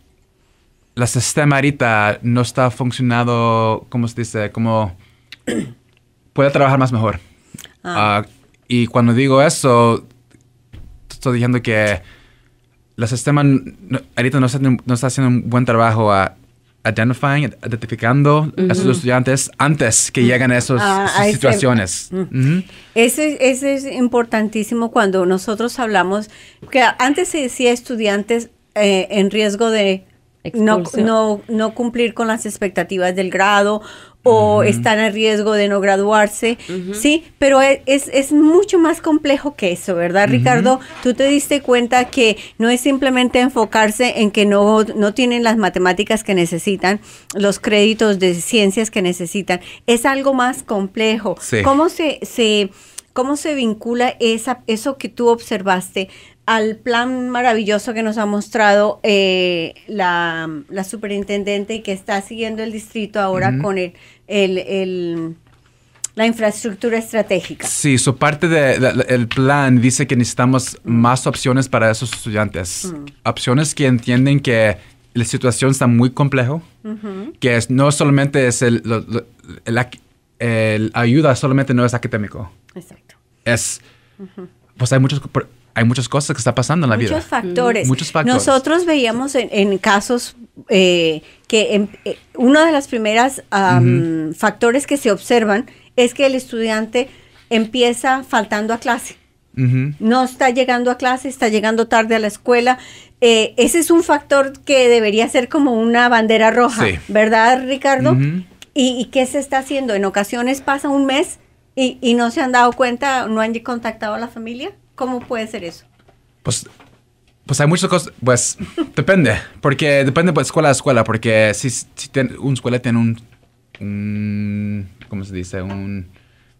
la sistema ahorita no está funcionando, como se dice? Como puede trabajar más mejor. Ah. Ah, y cuando digo eso, estoy diciendo que el sistema ahorita no está, no está haciendo un buen trabajo a identificando a esos estudiantes antes que lleguen a esas ah, este situaciones. Ese, es importantísimo cuando nosotros hablamos, que antes se decía estudiantes eh, en riesgo de no, no, no, cumplir con las expectativas del grado o estar en riesgo de no graduarse, ¿sí? Pero e-, es, mucho más complejo que eso, ¿verdad, Ricardo? Tú te diste cuenta que no es simplemente enfocarse en que no, no tienen las matemáticas que necesitan, los créditos de ciencias que necesitan, es algo más complejo. ¿Cómo se, se, cómo se vincula esa, eso que tú observaste al plan maravilloso que nos ha mostrado eh, la, la, superintendente y que está siguiendo el distrito ahora con el, el, la infraestructura estratégica. Sí, su parte del plan dice que necesitamos más opciones para esos estudiantes. Opciones que entienden que la situación está muy compleja, que es, no solamente es el, el, ayuda, solamente no es académico. Exacto. Es pues hay muchos hay muchas cosas que está pasando en la vida. Factores. Muchos factores. Nosotros veíamos en, casos eh, que eh, uno de los primeros factores que se observan es que el estudiante empieza faltando a clase. No está llegando a clase, está llegando tarde a la escuela. Eh, ese es un factor que debería ser como una bandera roja, ¿verdad, Ricardo? ¿Y, ¿Y, qué se está haciendo? En ocasiones pasa un mes y no se han dado cuenta, no han contactado a la familia. ¿Cómo puede ser eso? Pues, pues hay muchas cosas, pues depende, porque depende de pues, escuela a escuela, porque si, un escuela tiene un, ¿cómo se dice? Un,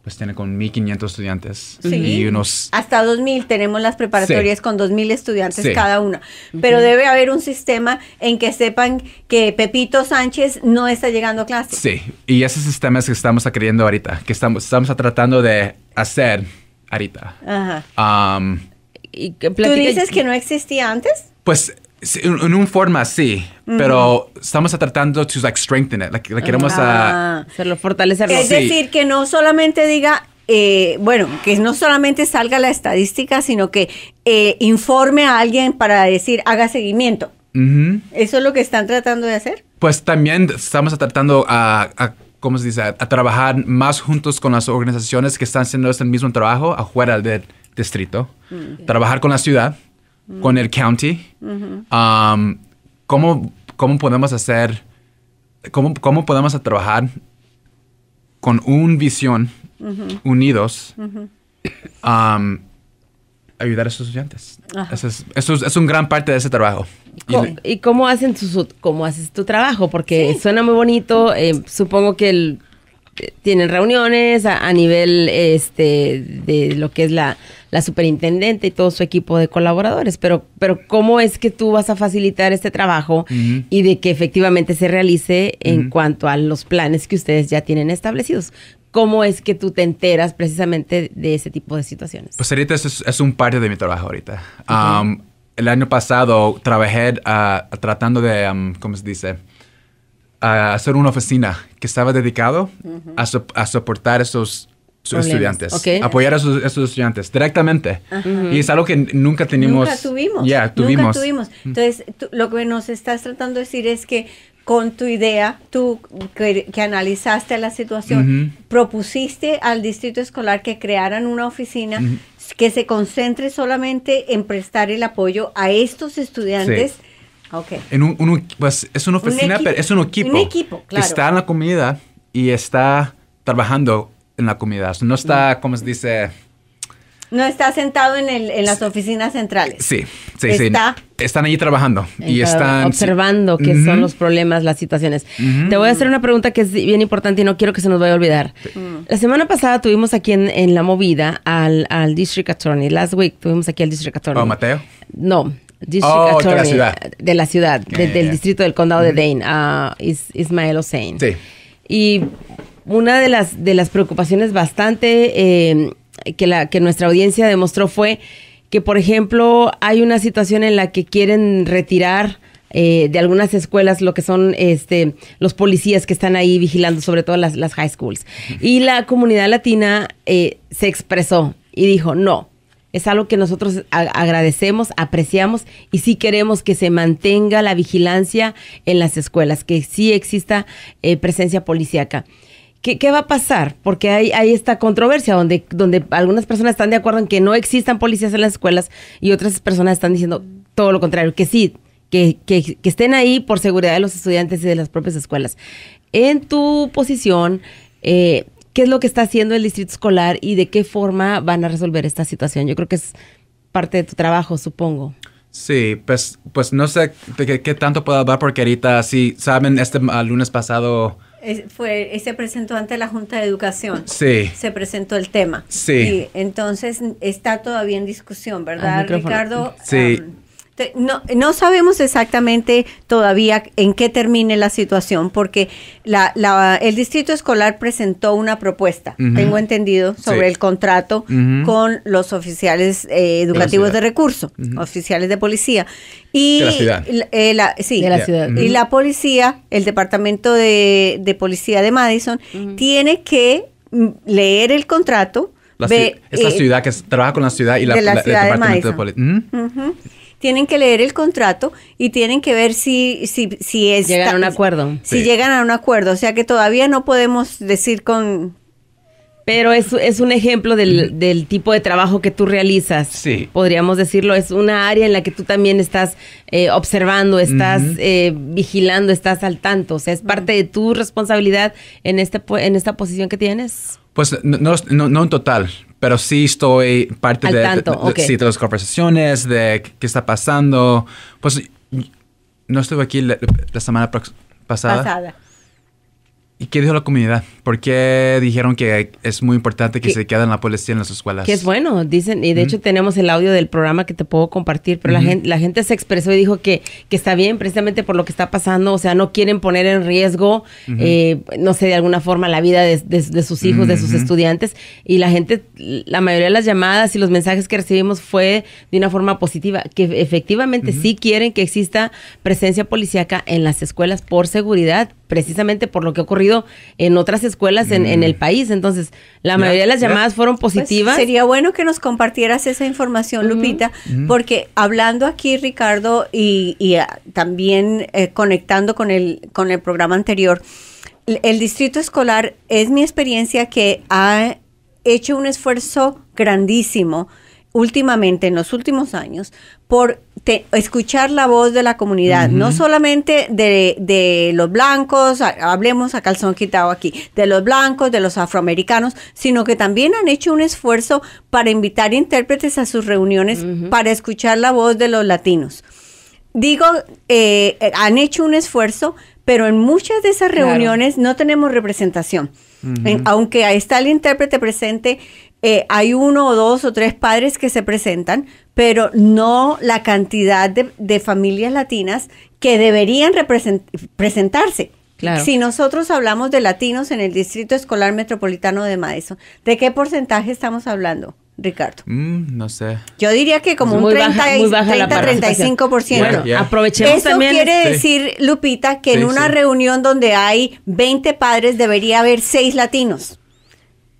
pues tiene con 1.500 estudiantes. Sí. Y unos... Hasta 2.000 tenemos las preparatorias con 2.000 estudiantes cada una. Pero debe haber un sistema en que sepan que Pepito Sánchez no está llegando a clase. Sí, y ese sistema es que estamos adquiriendo ahorita, que estamos, estamos tratando de hacer ahorita Ajá. ¿Tú dices que no existía antes? Pues en, un forma sí, pero estamos tratando to like strengthen it, queremos a ah, hacerlo fortalecer. Es decir, que no solamente diga eh, bueno, que no solamente salga la estadística, sino que eh, informe a alguien para decir haga seguimiento. ¿Eso es lo que están tratando de hacer? Pues también estamos tratando a, a ¿cómo se dice? A, trabajar más juntos con las organizaciones que están haciendo este mismo trabajo afuera del distrito. Mm, trabajar con la ciudad, mm. con el county. Um, ¿cómo, podemos hacer, cómo, cómo podemos trabajar con un visión unidos? Um, ayudar a sus estudiantes. Eso es, eso, un gran parte de ese trabajo. y, cómo, hacen su cómo haces tu trabajo? Porque suena muy bonito. Eh, supongo que eh, tienen reuniones a, nivel este, de lo que es la, la superintendente y todo su equipo de colaboradores. Pero, pero ¿cómo es que tú vas a facilitar este trabajo y de que efectivamente se realice en cuanto a los planes que ustedes ya tienen establecidos? ¿Cómo es que tú te enteras precisamente de ese tipo de situaciones? Pues ahorita es, es un parte de mi trabajo ahorita. Um, el año pasado trabajé uh, tratando de, um, ¿cómo se dice? hacer una oficina que estaba dedicado a, a, soportar esos estudiantes, apoyar a esos estudiantes directamente. Y es algo que nunca teníamos. Nunca tuvimos. Ya, tuvimos. Nunca tuvimos. Mm. Entonces, lo que nos estás tratando de decir es que con tu idea, tú que, analizaste la situación, propusiste al distrito escolar que crearan una oficina que se concentre solamente en prestar el apoyo a estos estudiantes. En un, pues, es una oficina, pero es un equipo. Un equipo, claro. Está en la comida y está trabajando en la comida No está, como se dice, no está sentado en, el, las oficinas centrales. Sí, sí, está, sí. Están allí trabajando y están observando qué son los problemas, las situaciones. Te voy a hacer una pregunta que es bien importante y no quiero que se nos vaya a olvidar. Mm. La semana pasada tuvimos aquí en, en la movida al, District Attorney. Last week tuvimos aquí al District Attorney. ¿Oh, Mateo? No. District Attorney oh, de la ciudad, de la ciudad del distrito del condado de Dane, uh, Ismael Hossein. Sí. Y una de las, de las preocupaciones bastante eh, que, la, que nuestra audiencia demostró fue que, por ejemplo, hay una situación en la que quieren retirar eh, de algunas escuelas lo que son este, los policías que están ahí vigilando, sobre todo las, las high schools. Y la comunidad latina eh, se expresó y dijo, no, es algo que nosotros agradecemos, apreciamos y sí queremos que se mantenga la vigilancia en las escuelas, que sí exista eh, presencia policíaca. ¿Qué, va a pasar? Porque hay, esta controversia donde, donde algunas personas están de acuerdo en que no existan policías en las escuelas y otras personas están diciendo todo lo contrario, que sí, que, estén ahí por seguridad de los estudiantes y de las propias escuelas. En tu posición, eh, ¿qué es lo que está haciendo el distrito escolar y de qué forma van a resolver esta situación? Yo creo que es parte de tu trabajo, supongo. Sí, pues, pues no sé qué, tanto puedo hablar porque ahorita, si saben, este ah, lunes pasado fue, eh, se presentó ante la Junta de Educación. Sí. Se presentó el tema. Sí. entonces está todavía en discusión, ¿verdad, Ricardo? Sí. No, no, sabemos exactamente todavía en qué termine la situación, porque la, el distrito escolar presentó una propuesta, tengo entendido, sobre el contrato con los oficiales eh, educativos de, recursos, oficiales de policía. Y eh, la ciudad. Y la policía, el departamento de, policía de Madison, tiene que mm, leer el contrato. La, la eh, ciudad que trabaja con la ciudad y la, departamento de, policía. ¿Mm? tienen que leer el contrato y tienen que ver si, si, si es... Llegan a un acuerdo. Si llegan a un acuerdo. O sea que todavía no podemos decir con... Pero es, es un ejemplo del, tipo de trabajo que tú realizas. Sí. Podríamos decirlo, es una área en la que tú también estás eh, observando, estás eh, vigilando, estás al tanto. O sea, es parte de tu responsabilidad en, este, en esta posición que tienes. Pues no, no, no en total, pero sí estoy parte de, las conversaciones, de qué está pasando. Pues no estuve aquí la, la semana pasada. pasada. ¿Y qué dijo la comunidad? ¿Por qué dijeron que es muy importante que, se en la policía en las escuelas? Que es bueno, dicen, y de hecho tenemos el audio del programa que te puedo compartir, pero la, gente, la gente se expresó y dijo que, que está bien precisamente por lo que está pasando, o sea, no quieren poner en riesgo, eh, no sé, de alguna forma la vida de, sus hijos, de sus estudiantes, y la gente, la mayoría de las llamadas y los mensajes que recibimos fue de una forma positiva, que efectivamente sí quieren que exista presencia policíaca en las escuelas por seguridad, precisamente por lo que ocurrió en otras escuelas en, el mm. país. Entonces, la mayoría de las llamadas fueron pues, positivas. sería bueno que nos compartieras esa información, mm. Lupita, mm. porque hablando aquí, Ricardo, y, ah, también eh, conectando con el, con el programa anterior, el distrito escolar es mi experiencia que ha hecho un esfuerzo grandísimo últimamente, en los últimos años, por escuchar la voz de la comunidad, no solamente de, de, los blancos, hablemos a calzón quitado aquí, de los blancos, de los afroamericanos, sino que también han hecho un esfuerzo para invitar intérpretes a sus reuniones para escuchar la voz de los latinos. Digo, eh, han hecho un esfuerzo, pero en muchas de esas reuniones no tenemos representación. aunque ahí está el intérprete presente, eh, hay uno o dos o tres padres que se presentan, pero no la cantidad de, familias latinas que deberían presentarse. Si nosotros hablamos de latinos en el Distrito Escolar Metropolitano de Madison, ¿de qué porcentaje estamos hablando? Ricardo? Mm, no sé. Yo diría que como muy un 30-35%. Bueno, yeah. Aprovechemos Eso quiere decir, Lupita, que en una reunión donde hay 20 padres debería haber seis latinos.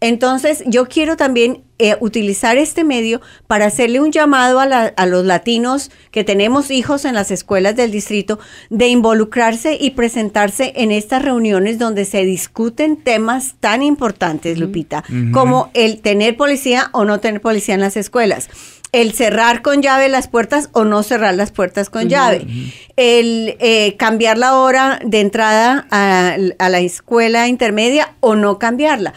Entonces, yo quiero también eh, utilizar este medio para hacerle un llamado a, los latinos que tenemos hijos en las escuelas del distrito de involucrarse y presentarse en estas reuniones donde se discuten temas tan importantes, Lupita, como el tener policía o no tener policía en las escuelas el cerrar con llave las puertas o no cerrar las puertas con llave, el eh, cambiar la hora de entrada a, la escuela intermedia o no cambiarla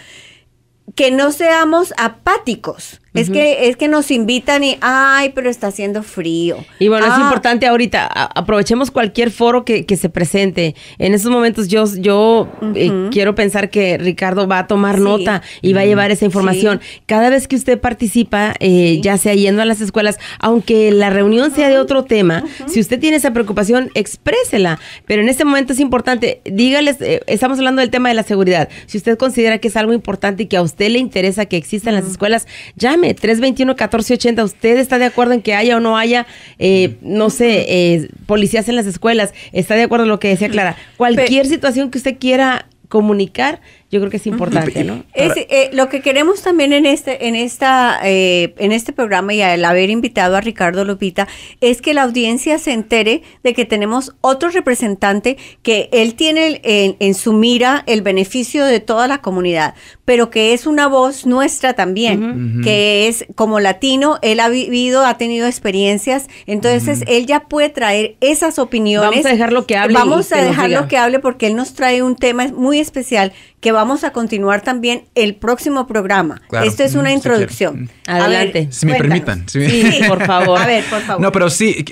que no seamos apáticos es, que, es que nos invitan y, ay, pero está haciendo frío. Y bueno, es ah. importante ahorita, aprovechemos cualquier foro que, se presente. En esos momentos yo, yo eh, quiero pensar que Ricardo va a tomar nota y va a llevar esa información. Cada vez que usted participa, eh, ya sea yendo a las escuelas, aunque la reunión sea de otro tema, si usted tiene esa preocupación, exprésela. Pero en este momento es importante, dígales, eh, estamos hablando del tema de la seguridad. Si usted considera que es algo importante y que a usted le interesa que existan las escuelas, llame 321-1480. ¿Usted está de acuerdo en que haya o no haya, eh, no sé, eh, policías en las escuelas? ¿Está de acuerdo en lo que decía Clara? Cualquier situación que usted quiera comunicar, yo creo que es importante, ¿no? Eh, lo que queremos también en este, en esta, eh, en este programa y al haber invitado a Ricardo Lupita es que la audiencia se entere de que tenemos otro representante que él tiene en, su mira el beneficio de toda la comunidad, pero que es una voz nuestra también, que es como latino, él ha vivido, ha tenido experiencias, entonces él ya puede traer esas opiniones. Vamos a dejarlo que hable. Vamos a dejarlo que hable porque él nos trae un tema muy especial que vamos a continuar también el próximo programa. Esto es una mm, introducción. Mm. Adelante. si me permitan. Sí, por favor. A ver, por favor. No, pero sí,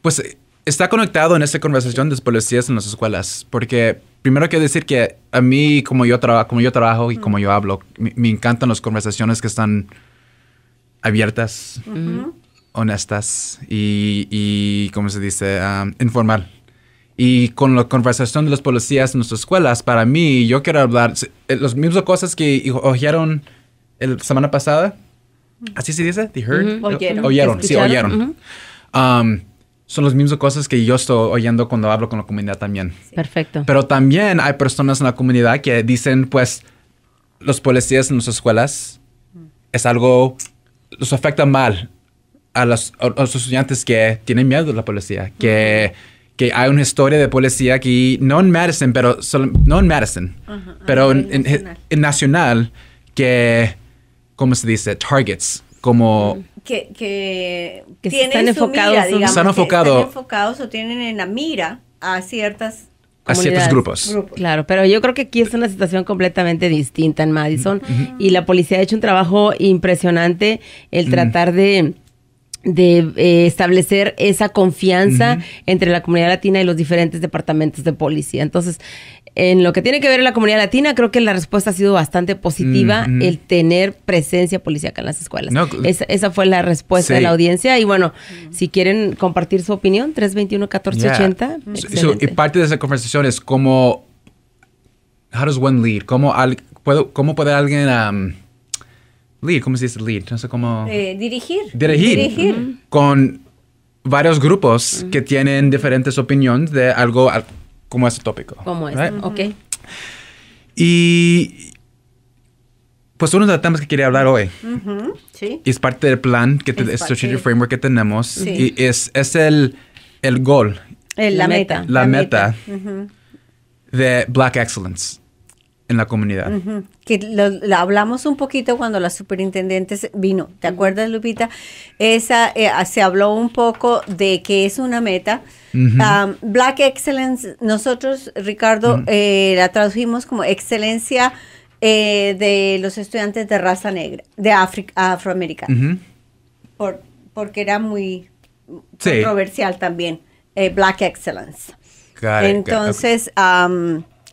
pues está conectado en esta conversación de policías en las escuelas, porque primero quiero decir que a mí, como yo, trabajo, como yo trabajo y como mm. yo hablo, me, encantan las conversaciones que están abiertas, honestas y, y, ¿cómo se dice? Ah, informal. Y con la conversación de los policías en nuestras escuelas, para mí, yo quiero hablar eh, las mismas cosas que oyeron la semana pasada. ¿Así se dice? ¿They heard? Oyeron. sí, oyeron. Um, son las mismas cosas que yo estoy oyendo cuando hablo con la comunidad también. Perfecto. Pero también hay personas en la comunidad que dicen, pues, los policías en nuestras escuelas es algo, los afecta mal a los, estudiantes que tienen miedo de la policía, que que hay una historia de policía aquí, no en Madison, pero no en pero nacional. que, ¿cómo se dice? Targets, como... Mm, que, que, tienen están, enfocados, están, enfocados o tienen en la mira a ciertas a ciertos grupos. Claro, pero yo creo que aquí es una situación completamente distinta en Madison y la policía ha hecho un trabajo impresionante el mm. tratar de de eh, establecer esa confianza entre la comunidad latina y los diferentes departamentos de policía. Entonces, en lo que tiene que ver la comunidad latina, creo que la respuesta ha sido bastante positiva, el tener presencia policíaca en las escuelas. esa, esa, fue la respuesta de la audiencia y bueno, si quieren compartir su opinión, 321-1480. y parte de esa conversación es cómo, how does ¿Cómo, puedo, cómo puede alguien... Um, lead, ¿cómo se dice lead? No sé cómo... Eh, dirigir. Dirigir. Con varios grupos que tienen diferentes opiniones de algo como ese tópico. Como este, ok. Y pues uno de los temas que quería hablar hoy ¿Sí? es parte del plan, que es framework que tenemos y es, es el, el goal. la, meta. La, meta de Black Excellence en la comunidad. Que lo, hablamos un poquito cuando la superintendente vino, ¿te acuerdas Lupita? Esa eh, ah, se habló un poco de que es una meta. Black Excellence, nosotros Ricardo eh, la tradujimos como excelencia eh, de los estudiantes de raza negra, de afroamericana, Por, porque era muy controversial también Black Excellence. Entonces.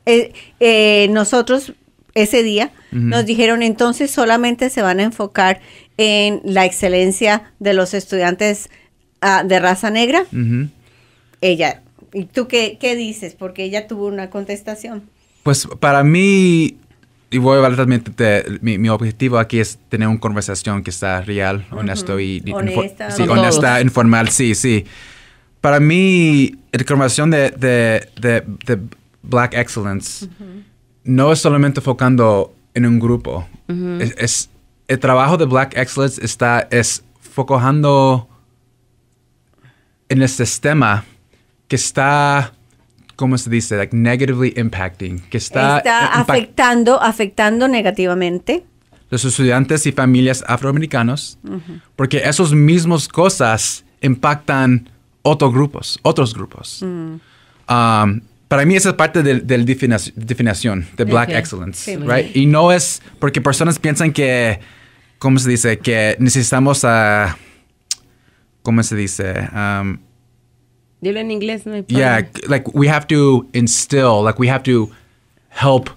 Eh, eh, nosotros ese día nos dijeron entonces solamente se van a enfocar en la excelencia de los estudiantes ah, de raza negra. Ella, ¿y tú qué, qué dices? Porque ella tuvo una contestación. Pues para mí y voy a hablar mi, objetivo aquí es tener una conversación que está real, honesto y honesta, informal, sí, sí. Para mí, la conversación de, de, Black Excellence no es solamente enfocando en un grupo. es, el trabajo de Black Excellence está es focando en el sistema que está ¿cómo se dice? Like negatively impacting, que está, afectando, afectando negativamente. Los estudiantes y familias afroamericanos, porque esas mismas cosas impactan otros grupos, otros grupos. Mm. Um, para mí esa es parte de, la definición de Black Excellence, right? Y no es porque personas piensan que, ¿cómo se dice? Que necesitamos a, ¿cómo se dice? Um, en inglés, no hay Yeah, like we have to instill, like we have to help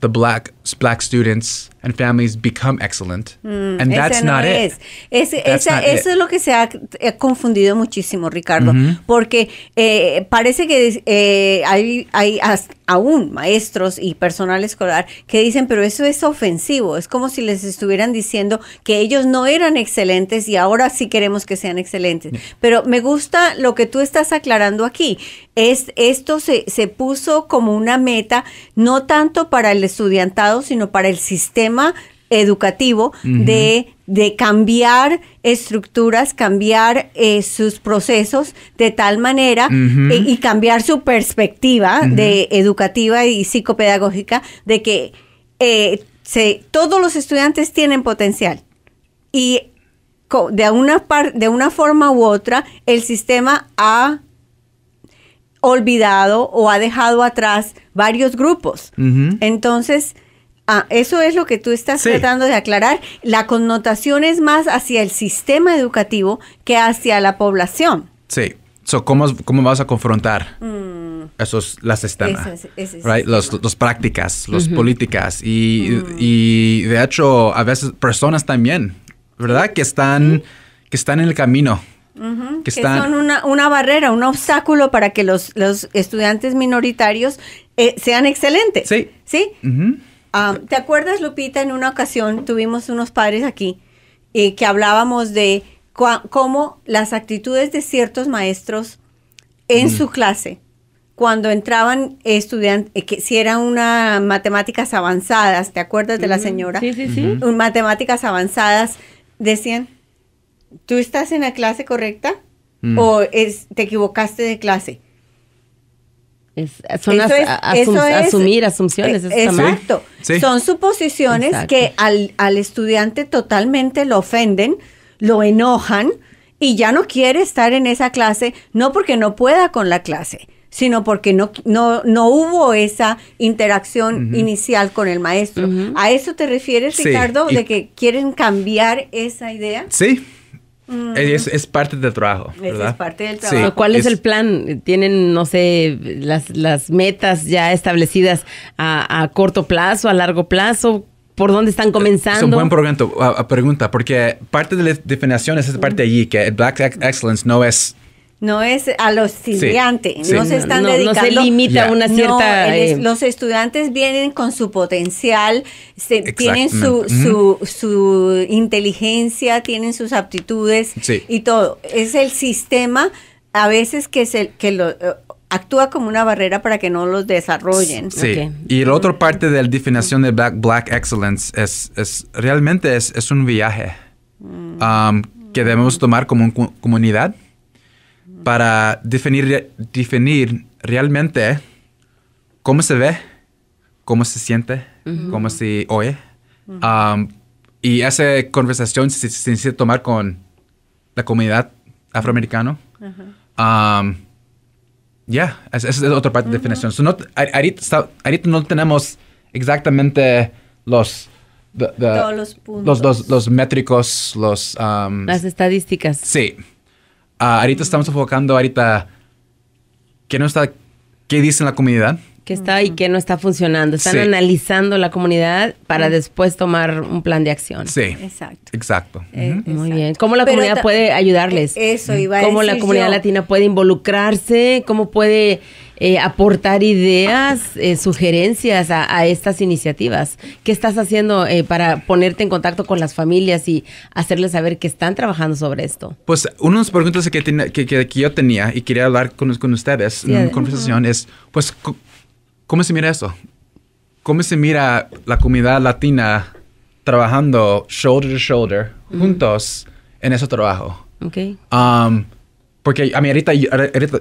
the black, black students and families become excellent. Mm, and that's not es. it. eso es lo que se ha confundido muchísimo, Ricardo, mm-hmm. porque eh, parece que eh, hay, hay aún maestros y personal escolar que dicen, pero eso es ofensivo, es como si les estuvieran diciendo que ellos no eran excelentes y ahora sí queremos que sean excelentes. Pero me gusta lo que tú estás aclarando aquí. Es, esto se, se puso como una meta, no tanto para el estudiantado, sino para el sistema educativo de, cambiar estructuras, cambiar eh, sus procesos de tal manera eh, y cambiar su perspectiva de educativa y psicopedagógica de que eh, todos los estudiantes tienen potencial y de una, de una forma u otra el sistema ha olvidado o ha dejado atrás varios grupos. Entonces, Ah, eso es lo que tú estás tratando de aclarar. La connotación es más hacia el sistema educativo que hacia la población. Sí. ¿cómo, vas a confrontar mm. esos, las sistemas? Right? Los, los, prácticas, las políticas. Mm. Y, de hecho, a veces personas también, ¿verdad? Que están, que están en el camino. que, son una, barrera, un obstáculo para que los, estudiantes minoritarios eh, sean excelentes. Sí. ¿Sí? Ah, ¿Te acuerdas, Lupita? En una ocasión tuvimos unos padres aquí eh, que hablábamos de cómo las actitudes de ciertos maestros en su clase, cuando entraban estudiantes, eh, que si eran una matemáticas avanzadas, ¿te acuerdas de la señora? Sí, sí, sí. Matemáticas avanzadas, decían, ¿tú estás en la clase correcta mm. o es, te equivocaste de clase? Es, son asumir asunciones. Eh, exacto. Son suposiciones que al, estudiante totalmente lo ofenden, lo enojan y ya no quiere estar en esa clase, no porque no pueda con la clase, sino porque no, no, no hubo esa interacción inicial con el maestro. ¿A eso te refieres, Ricardo, de que quieren cambiar esa idea? Sí, Mm. Es, parte del trabajo. Es parte del trabajo. ¿Cuál es, el plan? ¿Tienen, no sé, las, las metas ya establecidas a, corto plazo, a largo plazo? ¿Por dónde están comenzando? Es un buen pregunta, porque parte de la definición es esa parte mm. allí, que Black Excellence no es no es a los estudiantes, no se están dedicando. No se limita a una cierta. Eh, los estudiantes vienen con su potencial, tienen su, su, inteligencia, tienen sus aptitudes y todo. Es el sistema a veces que, el que lo, eh, actúa como una barrera para que no los desarrollen. Sí. Y la otra parte de la definición de Black, black Excellence es, realmente es, un viaje mm. um, que debemos tomar como comunidad para definir, definir realmente cómo se ve, cómo se siente, cómo se oye. Um, y esa conversación se, necesita tomar con la comunidad afroamericana. Um, ya, esa es otra parte de definición. ahorita, no tenemos exactamente los... los Los, métricos, los... Um, Las estadísticas. Sí. Ah, ahorita estamos enfocando ahorita qué no está, qué dice la comunidad, que está y que no está funcionando. Están analizando la comunidad para después tomar un plan de acción. Sí. Exacto. Exacto. Eh, Muy bien. ¿Cómo la comunidad puede eh, ayudarles? Eso iba ¿Cómo la comunidad latina puede involucrarse? ¿Cómo puede eh, aportar ideas, sugerencias a, estas iniciativas? ¿Qué estás haciendo para ponerte en contacto con las familias y hacerles saber que están trabajando sobre esto? Pues uno de las preguntas que, que, yo tenía y quería hablar con, ustedes en una conversación es, pues, ¿Cómo se mira eso? ¿Cómo se mira la comunidad latina trabajando shoulder to shoulder, juntos en ese trabajo? Okay. Um, porque a mí ahorita,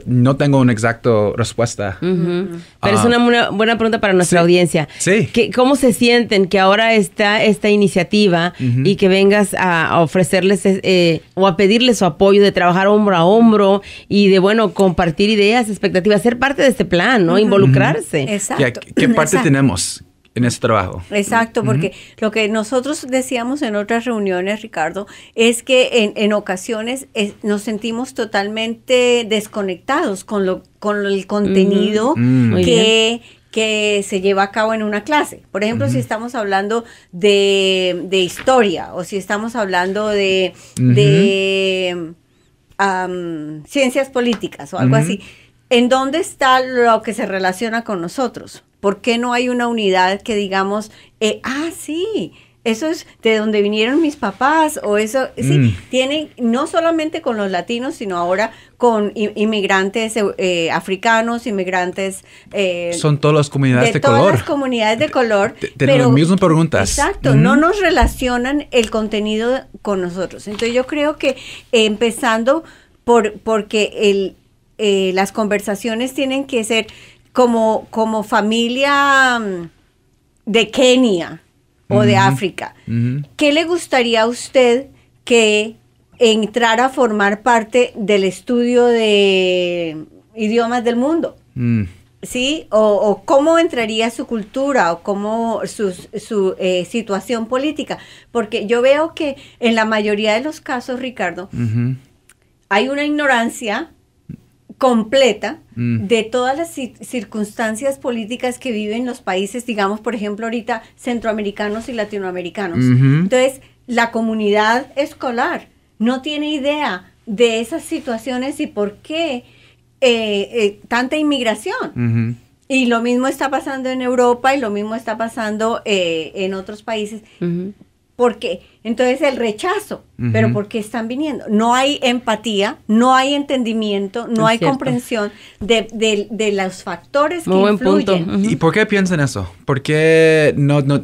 no tengo una exacta respuesta. Ah. Pero es una, buena pregunta para nuestra audiencia. Sí. ¿Qué, ¿Cómo se sienten que ahora está esta iniciativa y que vengas a, ofrecerles eh, o a pedirles su apoyo de trabajar hombro a hombro y de, bueno, compartir ideas, expectativas, ser parte de este plan, ¿no? Involucrarse. ¿Qué, parte tenemos? en ese trabajo. Exacto, porque lo que nosotros decíamos en otras reuniones, Ricardo, es que en, ocasiones eh, nos sentimos totalmente desconectados con, lo, con el mm. contenido mm, que, que se lleva a cabo en una clase. Por ejemplo, si estamos hablando de, de, historia o si estamos hablando de, de ciencias políticas o algo así, ¿en dónde está lo que se relaciona con nosotros? ¿Por qué no hay una unidad que digamos, eh, ah, sí, eso es de donde vinieron mis papás o eso sí mm. tienen no solamente con los latinos sino ahora con inmigrantes eh, eh, africanos inmigrantes eh, son todas las comunidades de, de todas las comunidades de color de, las mismas preguntas exacto mm. no nos relacionan el contenido con nosotros entonces yo creo que empezando por porque el las conversaciones tienen que ser como, como familia mm, de Kenia o de África, ¿qué le gustaría a usted que entrara a formar parte del estudio de idiomas del mundo? Mm. ¿Sí? O, cómo entraría su cultura o cómo su, eh, situación política. Porque yo veo que en la mayoría de los casos, Ricardo, hay una ignorancia completa mm. de todas las circunstancias políticas que viven los países, digamos, por ejemplo, ahorita centroamericanos y latinoamericanos. Entonces, la comunidad escolar no tiene idea de esas situaciones y por qué eh, eh, tanta inmigración. Y lo mismo está pasando en Europa y lo mismo está pasando eh, en otros países porque entonces el rechazo, pero ¿por qué están viniendo? No hay empatía, no hay entendimiento, no hay comprensión de, de, los factores Muy que buen influyen. Punto. ¿Y por qué piensan eso? ¿Por qué no, no,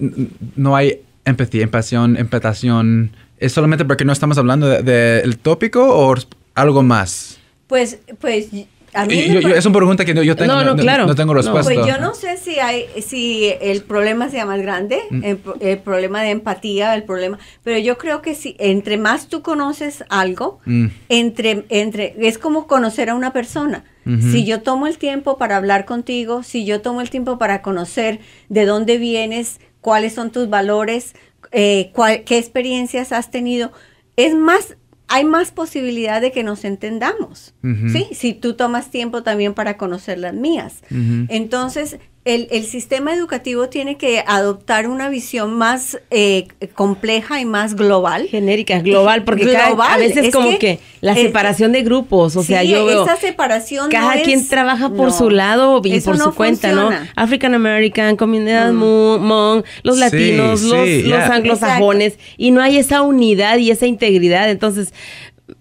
no hay empatía, empatía, empatación? ¿Es solamente porque no estamos hablando del tópico o algo más? Pues, pues es una pregunta que no, yo no, no, tengo pues respuesta. Pues yo no sé si, hay, si el problema sea más grande, mm. el, problema de empatía, el problema, pero yo creo que si entre más tú conoces algo, mm. entre, entre, es como conocer a una persona. Si yo tomo el tiempo para hablar contigo, si yo tomo el tiempo para conocer de dónde vienes, cuáles son tus valores, eh, qué experiencias has tenido, es más hay más posibilidad de que nos entendamos, ¿sí? Si tú tomas tiempo también para conocer las mías. Entonces, el, el, sistema educativo tiene que adoptar una visión más eh, compleja y más global. Genérica, global, porque a veces es como que, la separación de grupos, o sea, yo veo... Esa separación Cada quien trabaja por su lado y por su cuenta, ¿no? African American, comunidad mm. los latinos, los, anglosajones, y no hay esa unidad y esa integridad. Entonces,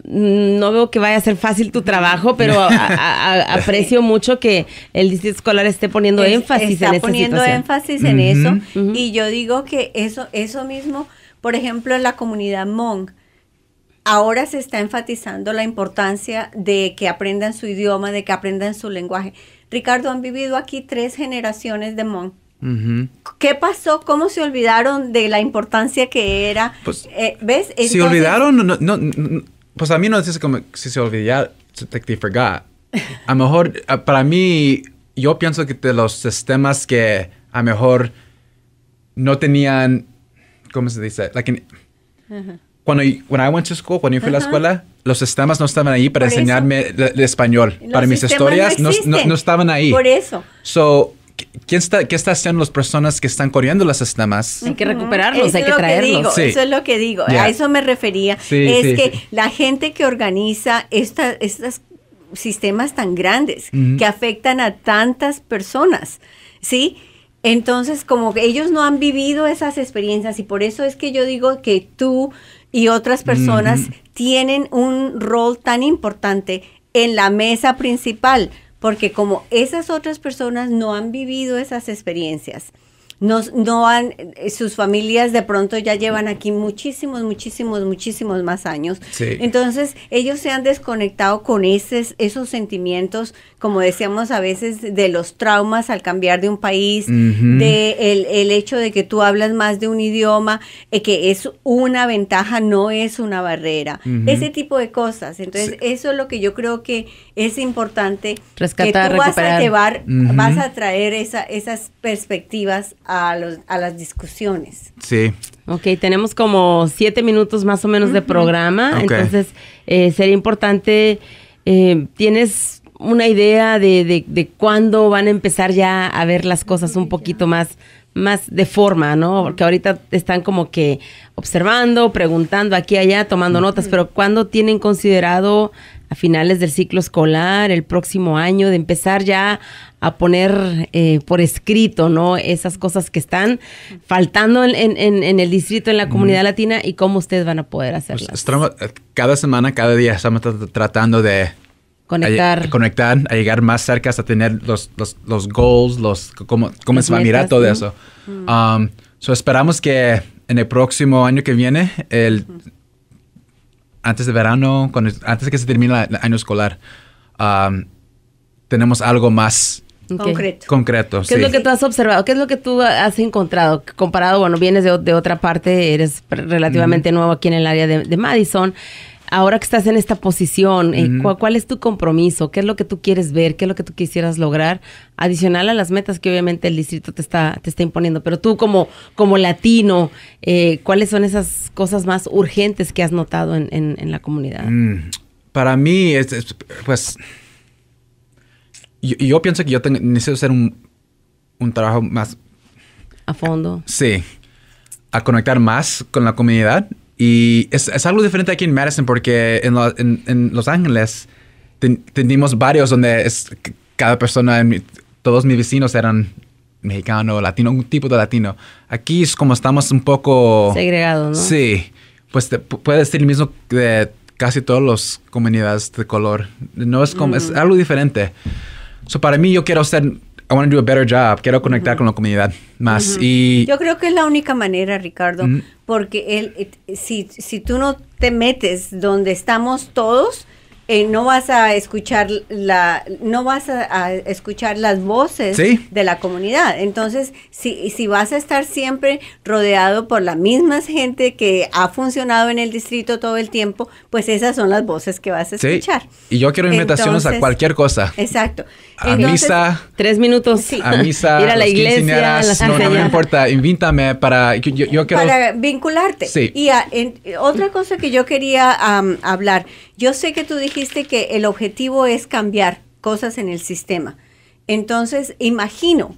no veo que vaya a ser fácil tu trabajo, pero aprecio mucho que el distrito escolar esté poniendo énfasis en poniendo énfasis en eso. Y yo digo que eso, eso mismo, por ejemplo, en la comunidad Hmong, ahora se está enfatizando la importancia de que aprendan su idioma, de que aprendan su lenguaje. Ricardo, han vivido aquí tres generaciones de mon ¿Qué pasó? ¿Cómo se olvidaron de la importancia que era? Pues, eh, ¿Ves? se olvidaron, no pues a mí no es como si se olvidara, they forgot. A lo mejor, para mí, yo pienso que de los sistemas que a lo mejor no tenían, ¿cómo se dice? Cuando when I cuando yo fui a la escuela, los sistemas no estaban ahí para enseñarme el, español. para mis historias no, no, no, estaban ahí. Por eso. So, ¿Qué, está, ¿Qué haciendo las personas que están corriendo las estamas, Hay que recuperarlos, hay que traerlos. Eso es lo que digo, a eso me refería. es que la gente que organiza estas, estos sistemas tan grandes que afectan a tantas personas, ¿sí? Entonces, como que ellos no han vivido esas experiencias y por eso es que yo digo que tú y otras personas tienen un rol tan importante en la mesa principal porque como esas otras personas no han vivido esas experiencias, no, no han, eh, sus familias de pronto ya llevan aquí muchísimos, muchísimos, muchísimos más años. Entonces, ellos se han desconectado con esos, esos sentimientos, como decíamos a veces, de los traumas al cambiar de un país, de el, el, hecho de que tú hablas más de un idioma, eh, que es una ventaja, no es una barrera. Ese tipo de cosas. Entonces, eso es lo que yo creo que es importante. Rescatar, que tú vas a llevar, vas a traer esa, esas perspectivas a, a las discusiones. Sí. Ok, tenemos como siete minutos más o menos de programa, entonces eh, sería importante, eh, ¿tienes una idea de, cuándo van a empezar ya a ver las cosas un poquito más, más de forma, ¿no? Porque ahorita están como que observando, preguntando aquí allá, tomando notas, pero ¿cuándo tienen considerado a finales del ciclo escolar, el próximo año, de empezar ya a poner eh, por escrito, ¿no? Esas cosas que están faltando en, el distrito, en la comunidad latina y cómo ustedes van a poder pues, hacerlas. Eh, cada semana, cada día estamos tratando de conectar. A, llegar más cerca hasta tener los, los, los goals, los, cómo, cómo se va a mirar todo eso. Um, so esperamos que en el próximo año que viene el, antes de verano, antes que se termine el año escolar, tenemos algo más Concreto. ¿Qué es lo que tú has observado? ¿Qué es lo que tú has encontrado? Comparado, bueno, vienes de, de otra parte, eres relativamente nuevo aquí en el área de, de Madison ahora que estás en esta posición, eh, ¿cuál, es tu compromiso? ¿Qué es lo que tú quieres ver? ¿Qué es lo que tú quisieras lograr? Adicional a las metas que obviamente el distrito te está, te está imponiendo, pero tú como, como latino, eh, ¿cuáles son esas cosas más urgentes que has notado en, en, la comunidad? Mm, para mí, pues, yo, pienso que yo tengo, necesito hacer un, un trabajo más... A fondo. Sí a conectar más con la comunidad y es, es algo diferente aquí en Madison porque en, Los Ángeles ten, varios donde cada persona, todos mis vecinos eran mexicano, latino, un tipo de latino. Aquí es como estamos un poco... Segregado, ¿no? Sí. Pues puede ser el mismo de casi todas las comunidades de color. No es como... Es mm. algo diferente. So, para mí yo quiero ser I want to do a better job. Quiero conectar con la comunidad más. y Yo creo que es la única manera, Ricardo, porque él eh, si, si tú no te metes donde estamos todos, eh, no vas a escuchar la, no vas a, escuchar las voces de la comunidad. Entonces, si, si vas a estar siempre rodeado por la misma gente que ha funcionado en el distrito todo el tiempo, pues esas son las voces que vas a escuchar. Y yo quiero invitaciones a cualquier cosa. Exacto. A misa. Tres minutos. A misa. Ir a la iglesia. no, me importa. Invítame para. Yo, vincularte. Y en, otra cosa que yo quería hablar yo sé que tú dijiste que el objetivo es cambiar cosas en el sistema. Entonces, imagino,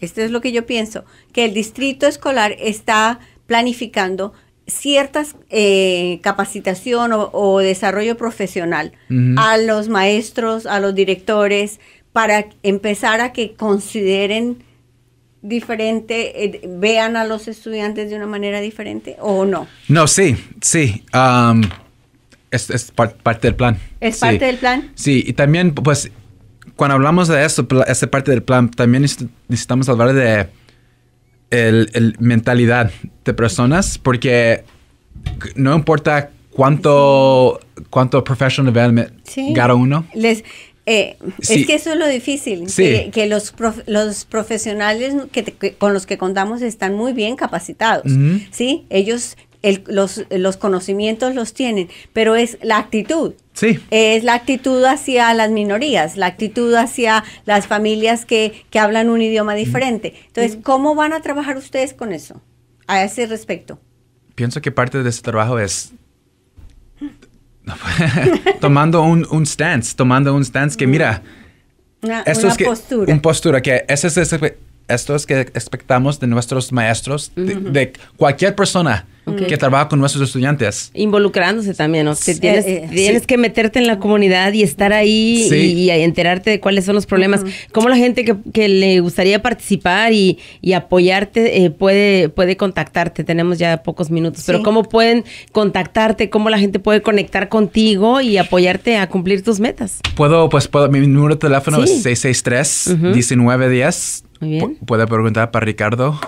esto es lo que yo pienso, que el distrito escolar está planificando ciertas eh, capacitación o, desarrollo profesional a los maestros, a los directores, para empezar a que consideren diferente, eh, vean a los estudiantes de una manera diferente o no. No, sí, sí es, es parte del plan. ¿Es parte del plan? Sí, y también, pues, cuando hablamos de eso esa parte del plan, también necesitamos hablar de el, mentalidad de personas, porque no importa cuánto, cuánto professional development uno. Les, eh, Es que eso es lo difícil, que, los, los profesionales que, con los que contamos están muy bien capacitados, ¿sí? Ellos los, conocimientos los tienen, pero es la actitud. Sí. Es la actitud hacia las minorías, la actitud hacia las familias que, hablan un idioma diferente. Entonces, ¿cómo van a trabajar ustedes con eso, a ese respecto? Pienso que parte de ese trabajo es tomando un, un, stance, tomando un stance que mira, una, que, postura. Un que ese es, esto es que expectamos de nuestros maestros, de, cualquier persona que trabaja con nuestros estudiantes. Involucrándose también, tienes, eh, eh, que meterte en la comunidad y estar ahí y, enterarte de cuáles son los problemas. ¿Cómo la gente que, le gustaría participar y, apoyarte eh, puede, puede contactarte? Tenemos ya pocos minutos, pero ¿cómo pueden contactarte? ¿Cómo la gente puede conectar contigo y apoyarte a cumplir tus metas? Puedo, pues, puedo, mi número de teléfono es 663-1910. Puede preguntar para Ricardo.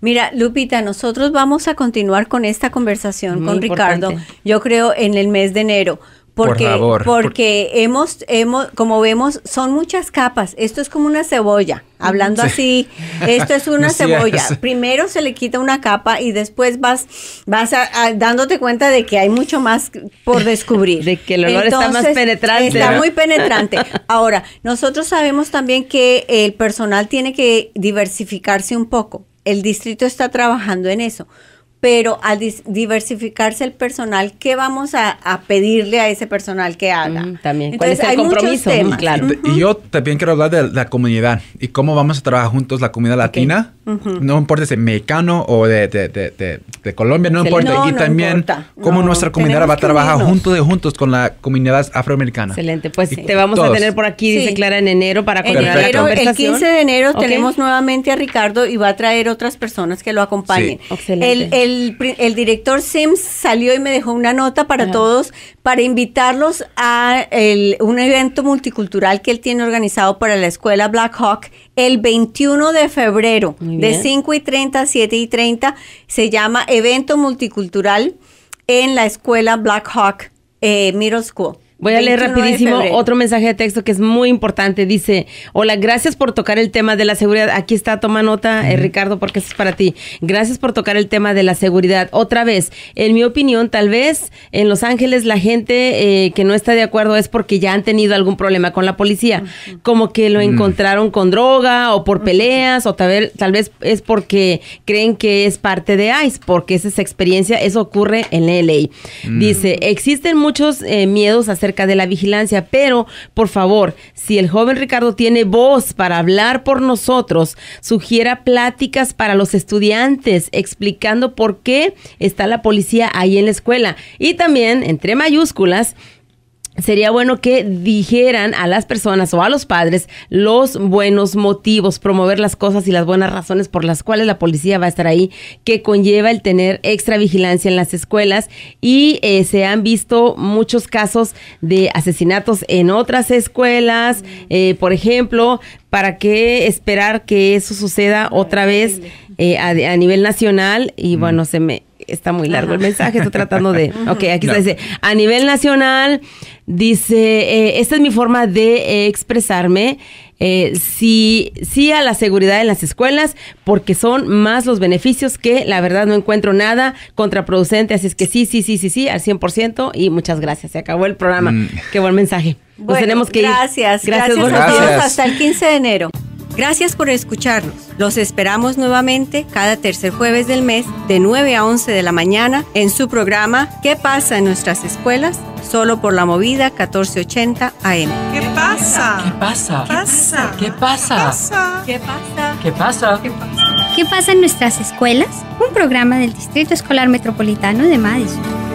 Mira, Lupita, nosotros vamos a continuar con esta conversación con Ricardo, yo creo, en el mes de enero. Porque, favor. Porque hemos, hemos, como vemos, son muchas capas. Esto es como una cebolla. Hablando así, esto es una cebolla. Primero se le quita una capa y después vas, vas dándote cuenta de que hay mucho más por descubrir. De que el olor está más penetrante. Está muy penetrante. Ahora, nosotros sabemos también que el personal tiene que diversificarse un poco. El distrito está trabajando en eso pero al diversificarse el personal, ¿qué vamos a, pedirle a ese personal que haga? también, ¿cuál es el compromiso? Temas. Claro. Y, yo también quiero hablar de la comunidad y cómo vamos a trabajar juntos la comunidad latina no importa si es mexicano o de, Colombia, no importa. y también cómo nuestra comunidad va a trabajar junto de juntos con la comunidad afroamericana. Excelente, pues te vamos a tener por aquí, dice Clara, en enero para continuar la El 15 de enero tenemos nuevamente a Ricardo y va a traer otras personas que lo acompañen. El, director Sims salió y me dejó una nota para todos para invitarlos a el, un evento multicultural que él tiene organizado para la escuela Black Hawk el 21 de febrero de 5 y 30 a 7 y 30. Se llama Evento Multicultural en la escuela Black Hawk eh, Middle School. Voy a leer rapidísimo otro mensaje de texto que es muy importante. Dice, hola, gracias por tocar el tema de la seguridad. Aquí está, toma nota, eh, Ricardo, porque es para ti. Gracias por tocar el tema de la seguridad. Otra vez, en mi opinión, tal vez en Los Ángeles la gente eh, que no está de acuerdo es porque ya han tenido algún problema con la policía. Como que lo mm. encontraron con droga o por peleas o tal vez, tal vez es porque creen que es parte de ICE, porque esa experiencia, eso ocurre en LA. Mm. Dice, existen muchos eh, miedos a hacer de la vigilancia, pero por favor, si el joven Ricardo tiene voz para hablar por nosotros, sugiera pláticas para los estudiantes explicando por qué está la policía ahí en la escuela. Y también, entre mayúsculas, sería bueno que dijeran a las personas o a los padres los buenos motivos, promover las cosas y las buenas razones por las cuales la policía va a estar ahí, que conlleva el tener extra vigilancia en las escuelas y eh, se han visto muchos casos de asesinatos en otras escuelas, mm. eh, por ejemplo, ¿para qué esperar que eso suceda otra vez eh, a, nivel nacional? Y bueno, se me está muy largo el mensaje, estoy tratando de... Ok, aquí dice, a nivel nacional, dice, eh, esta es mi forma de eh, expresarme. Eh, sí, sí a la seguridad en las escuelas, porque son más los beneficios que la verdad no encuentro nada contraproducente. Así es que sí, sí, sí, sí, sí, al 100% y muchas gracias. Se acabó el programa. Mm. Qué buen mensaje. pues tenemos que gracias, Gracias, gracias, a Hasta el 15 de enero. Gracias por escucharnos. Los esperamos nuevamente cada tercer jueves del mes de 9 a 11 de la mañana en su programa ¿Qué pasa en nuestras escuelas? Solo por la movida 1480 AM. ¿Qué pasa? ¿Qué pasa? ¿Qué pasa? ¿Qué pasa? ¿Qué pasa? ¿Qué pasa? ¿Qué pasa en nuestras escuelas? Un programa del Distrito Escolar Metropolitano de Madison.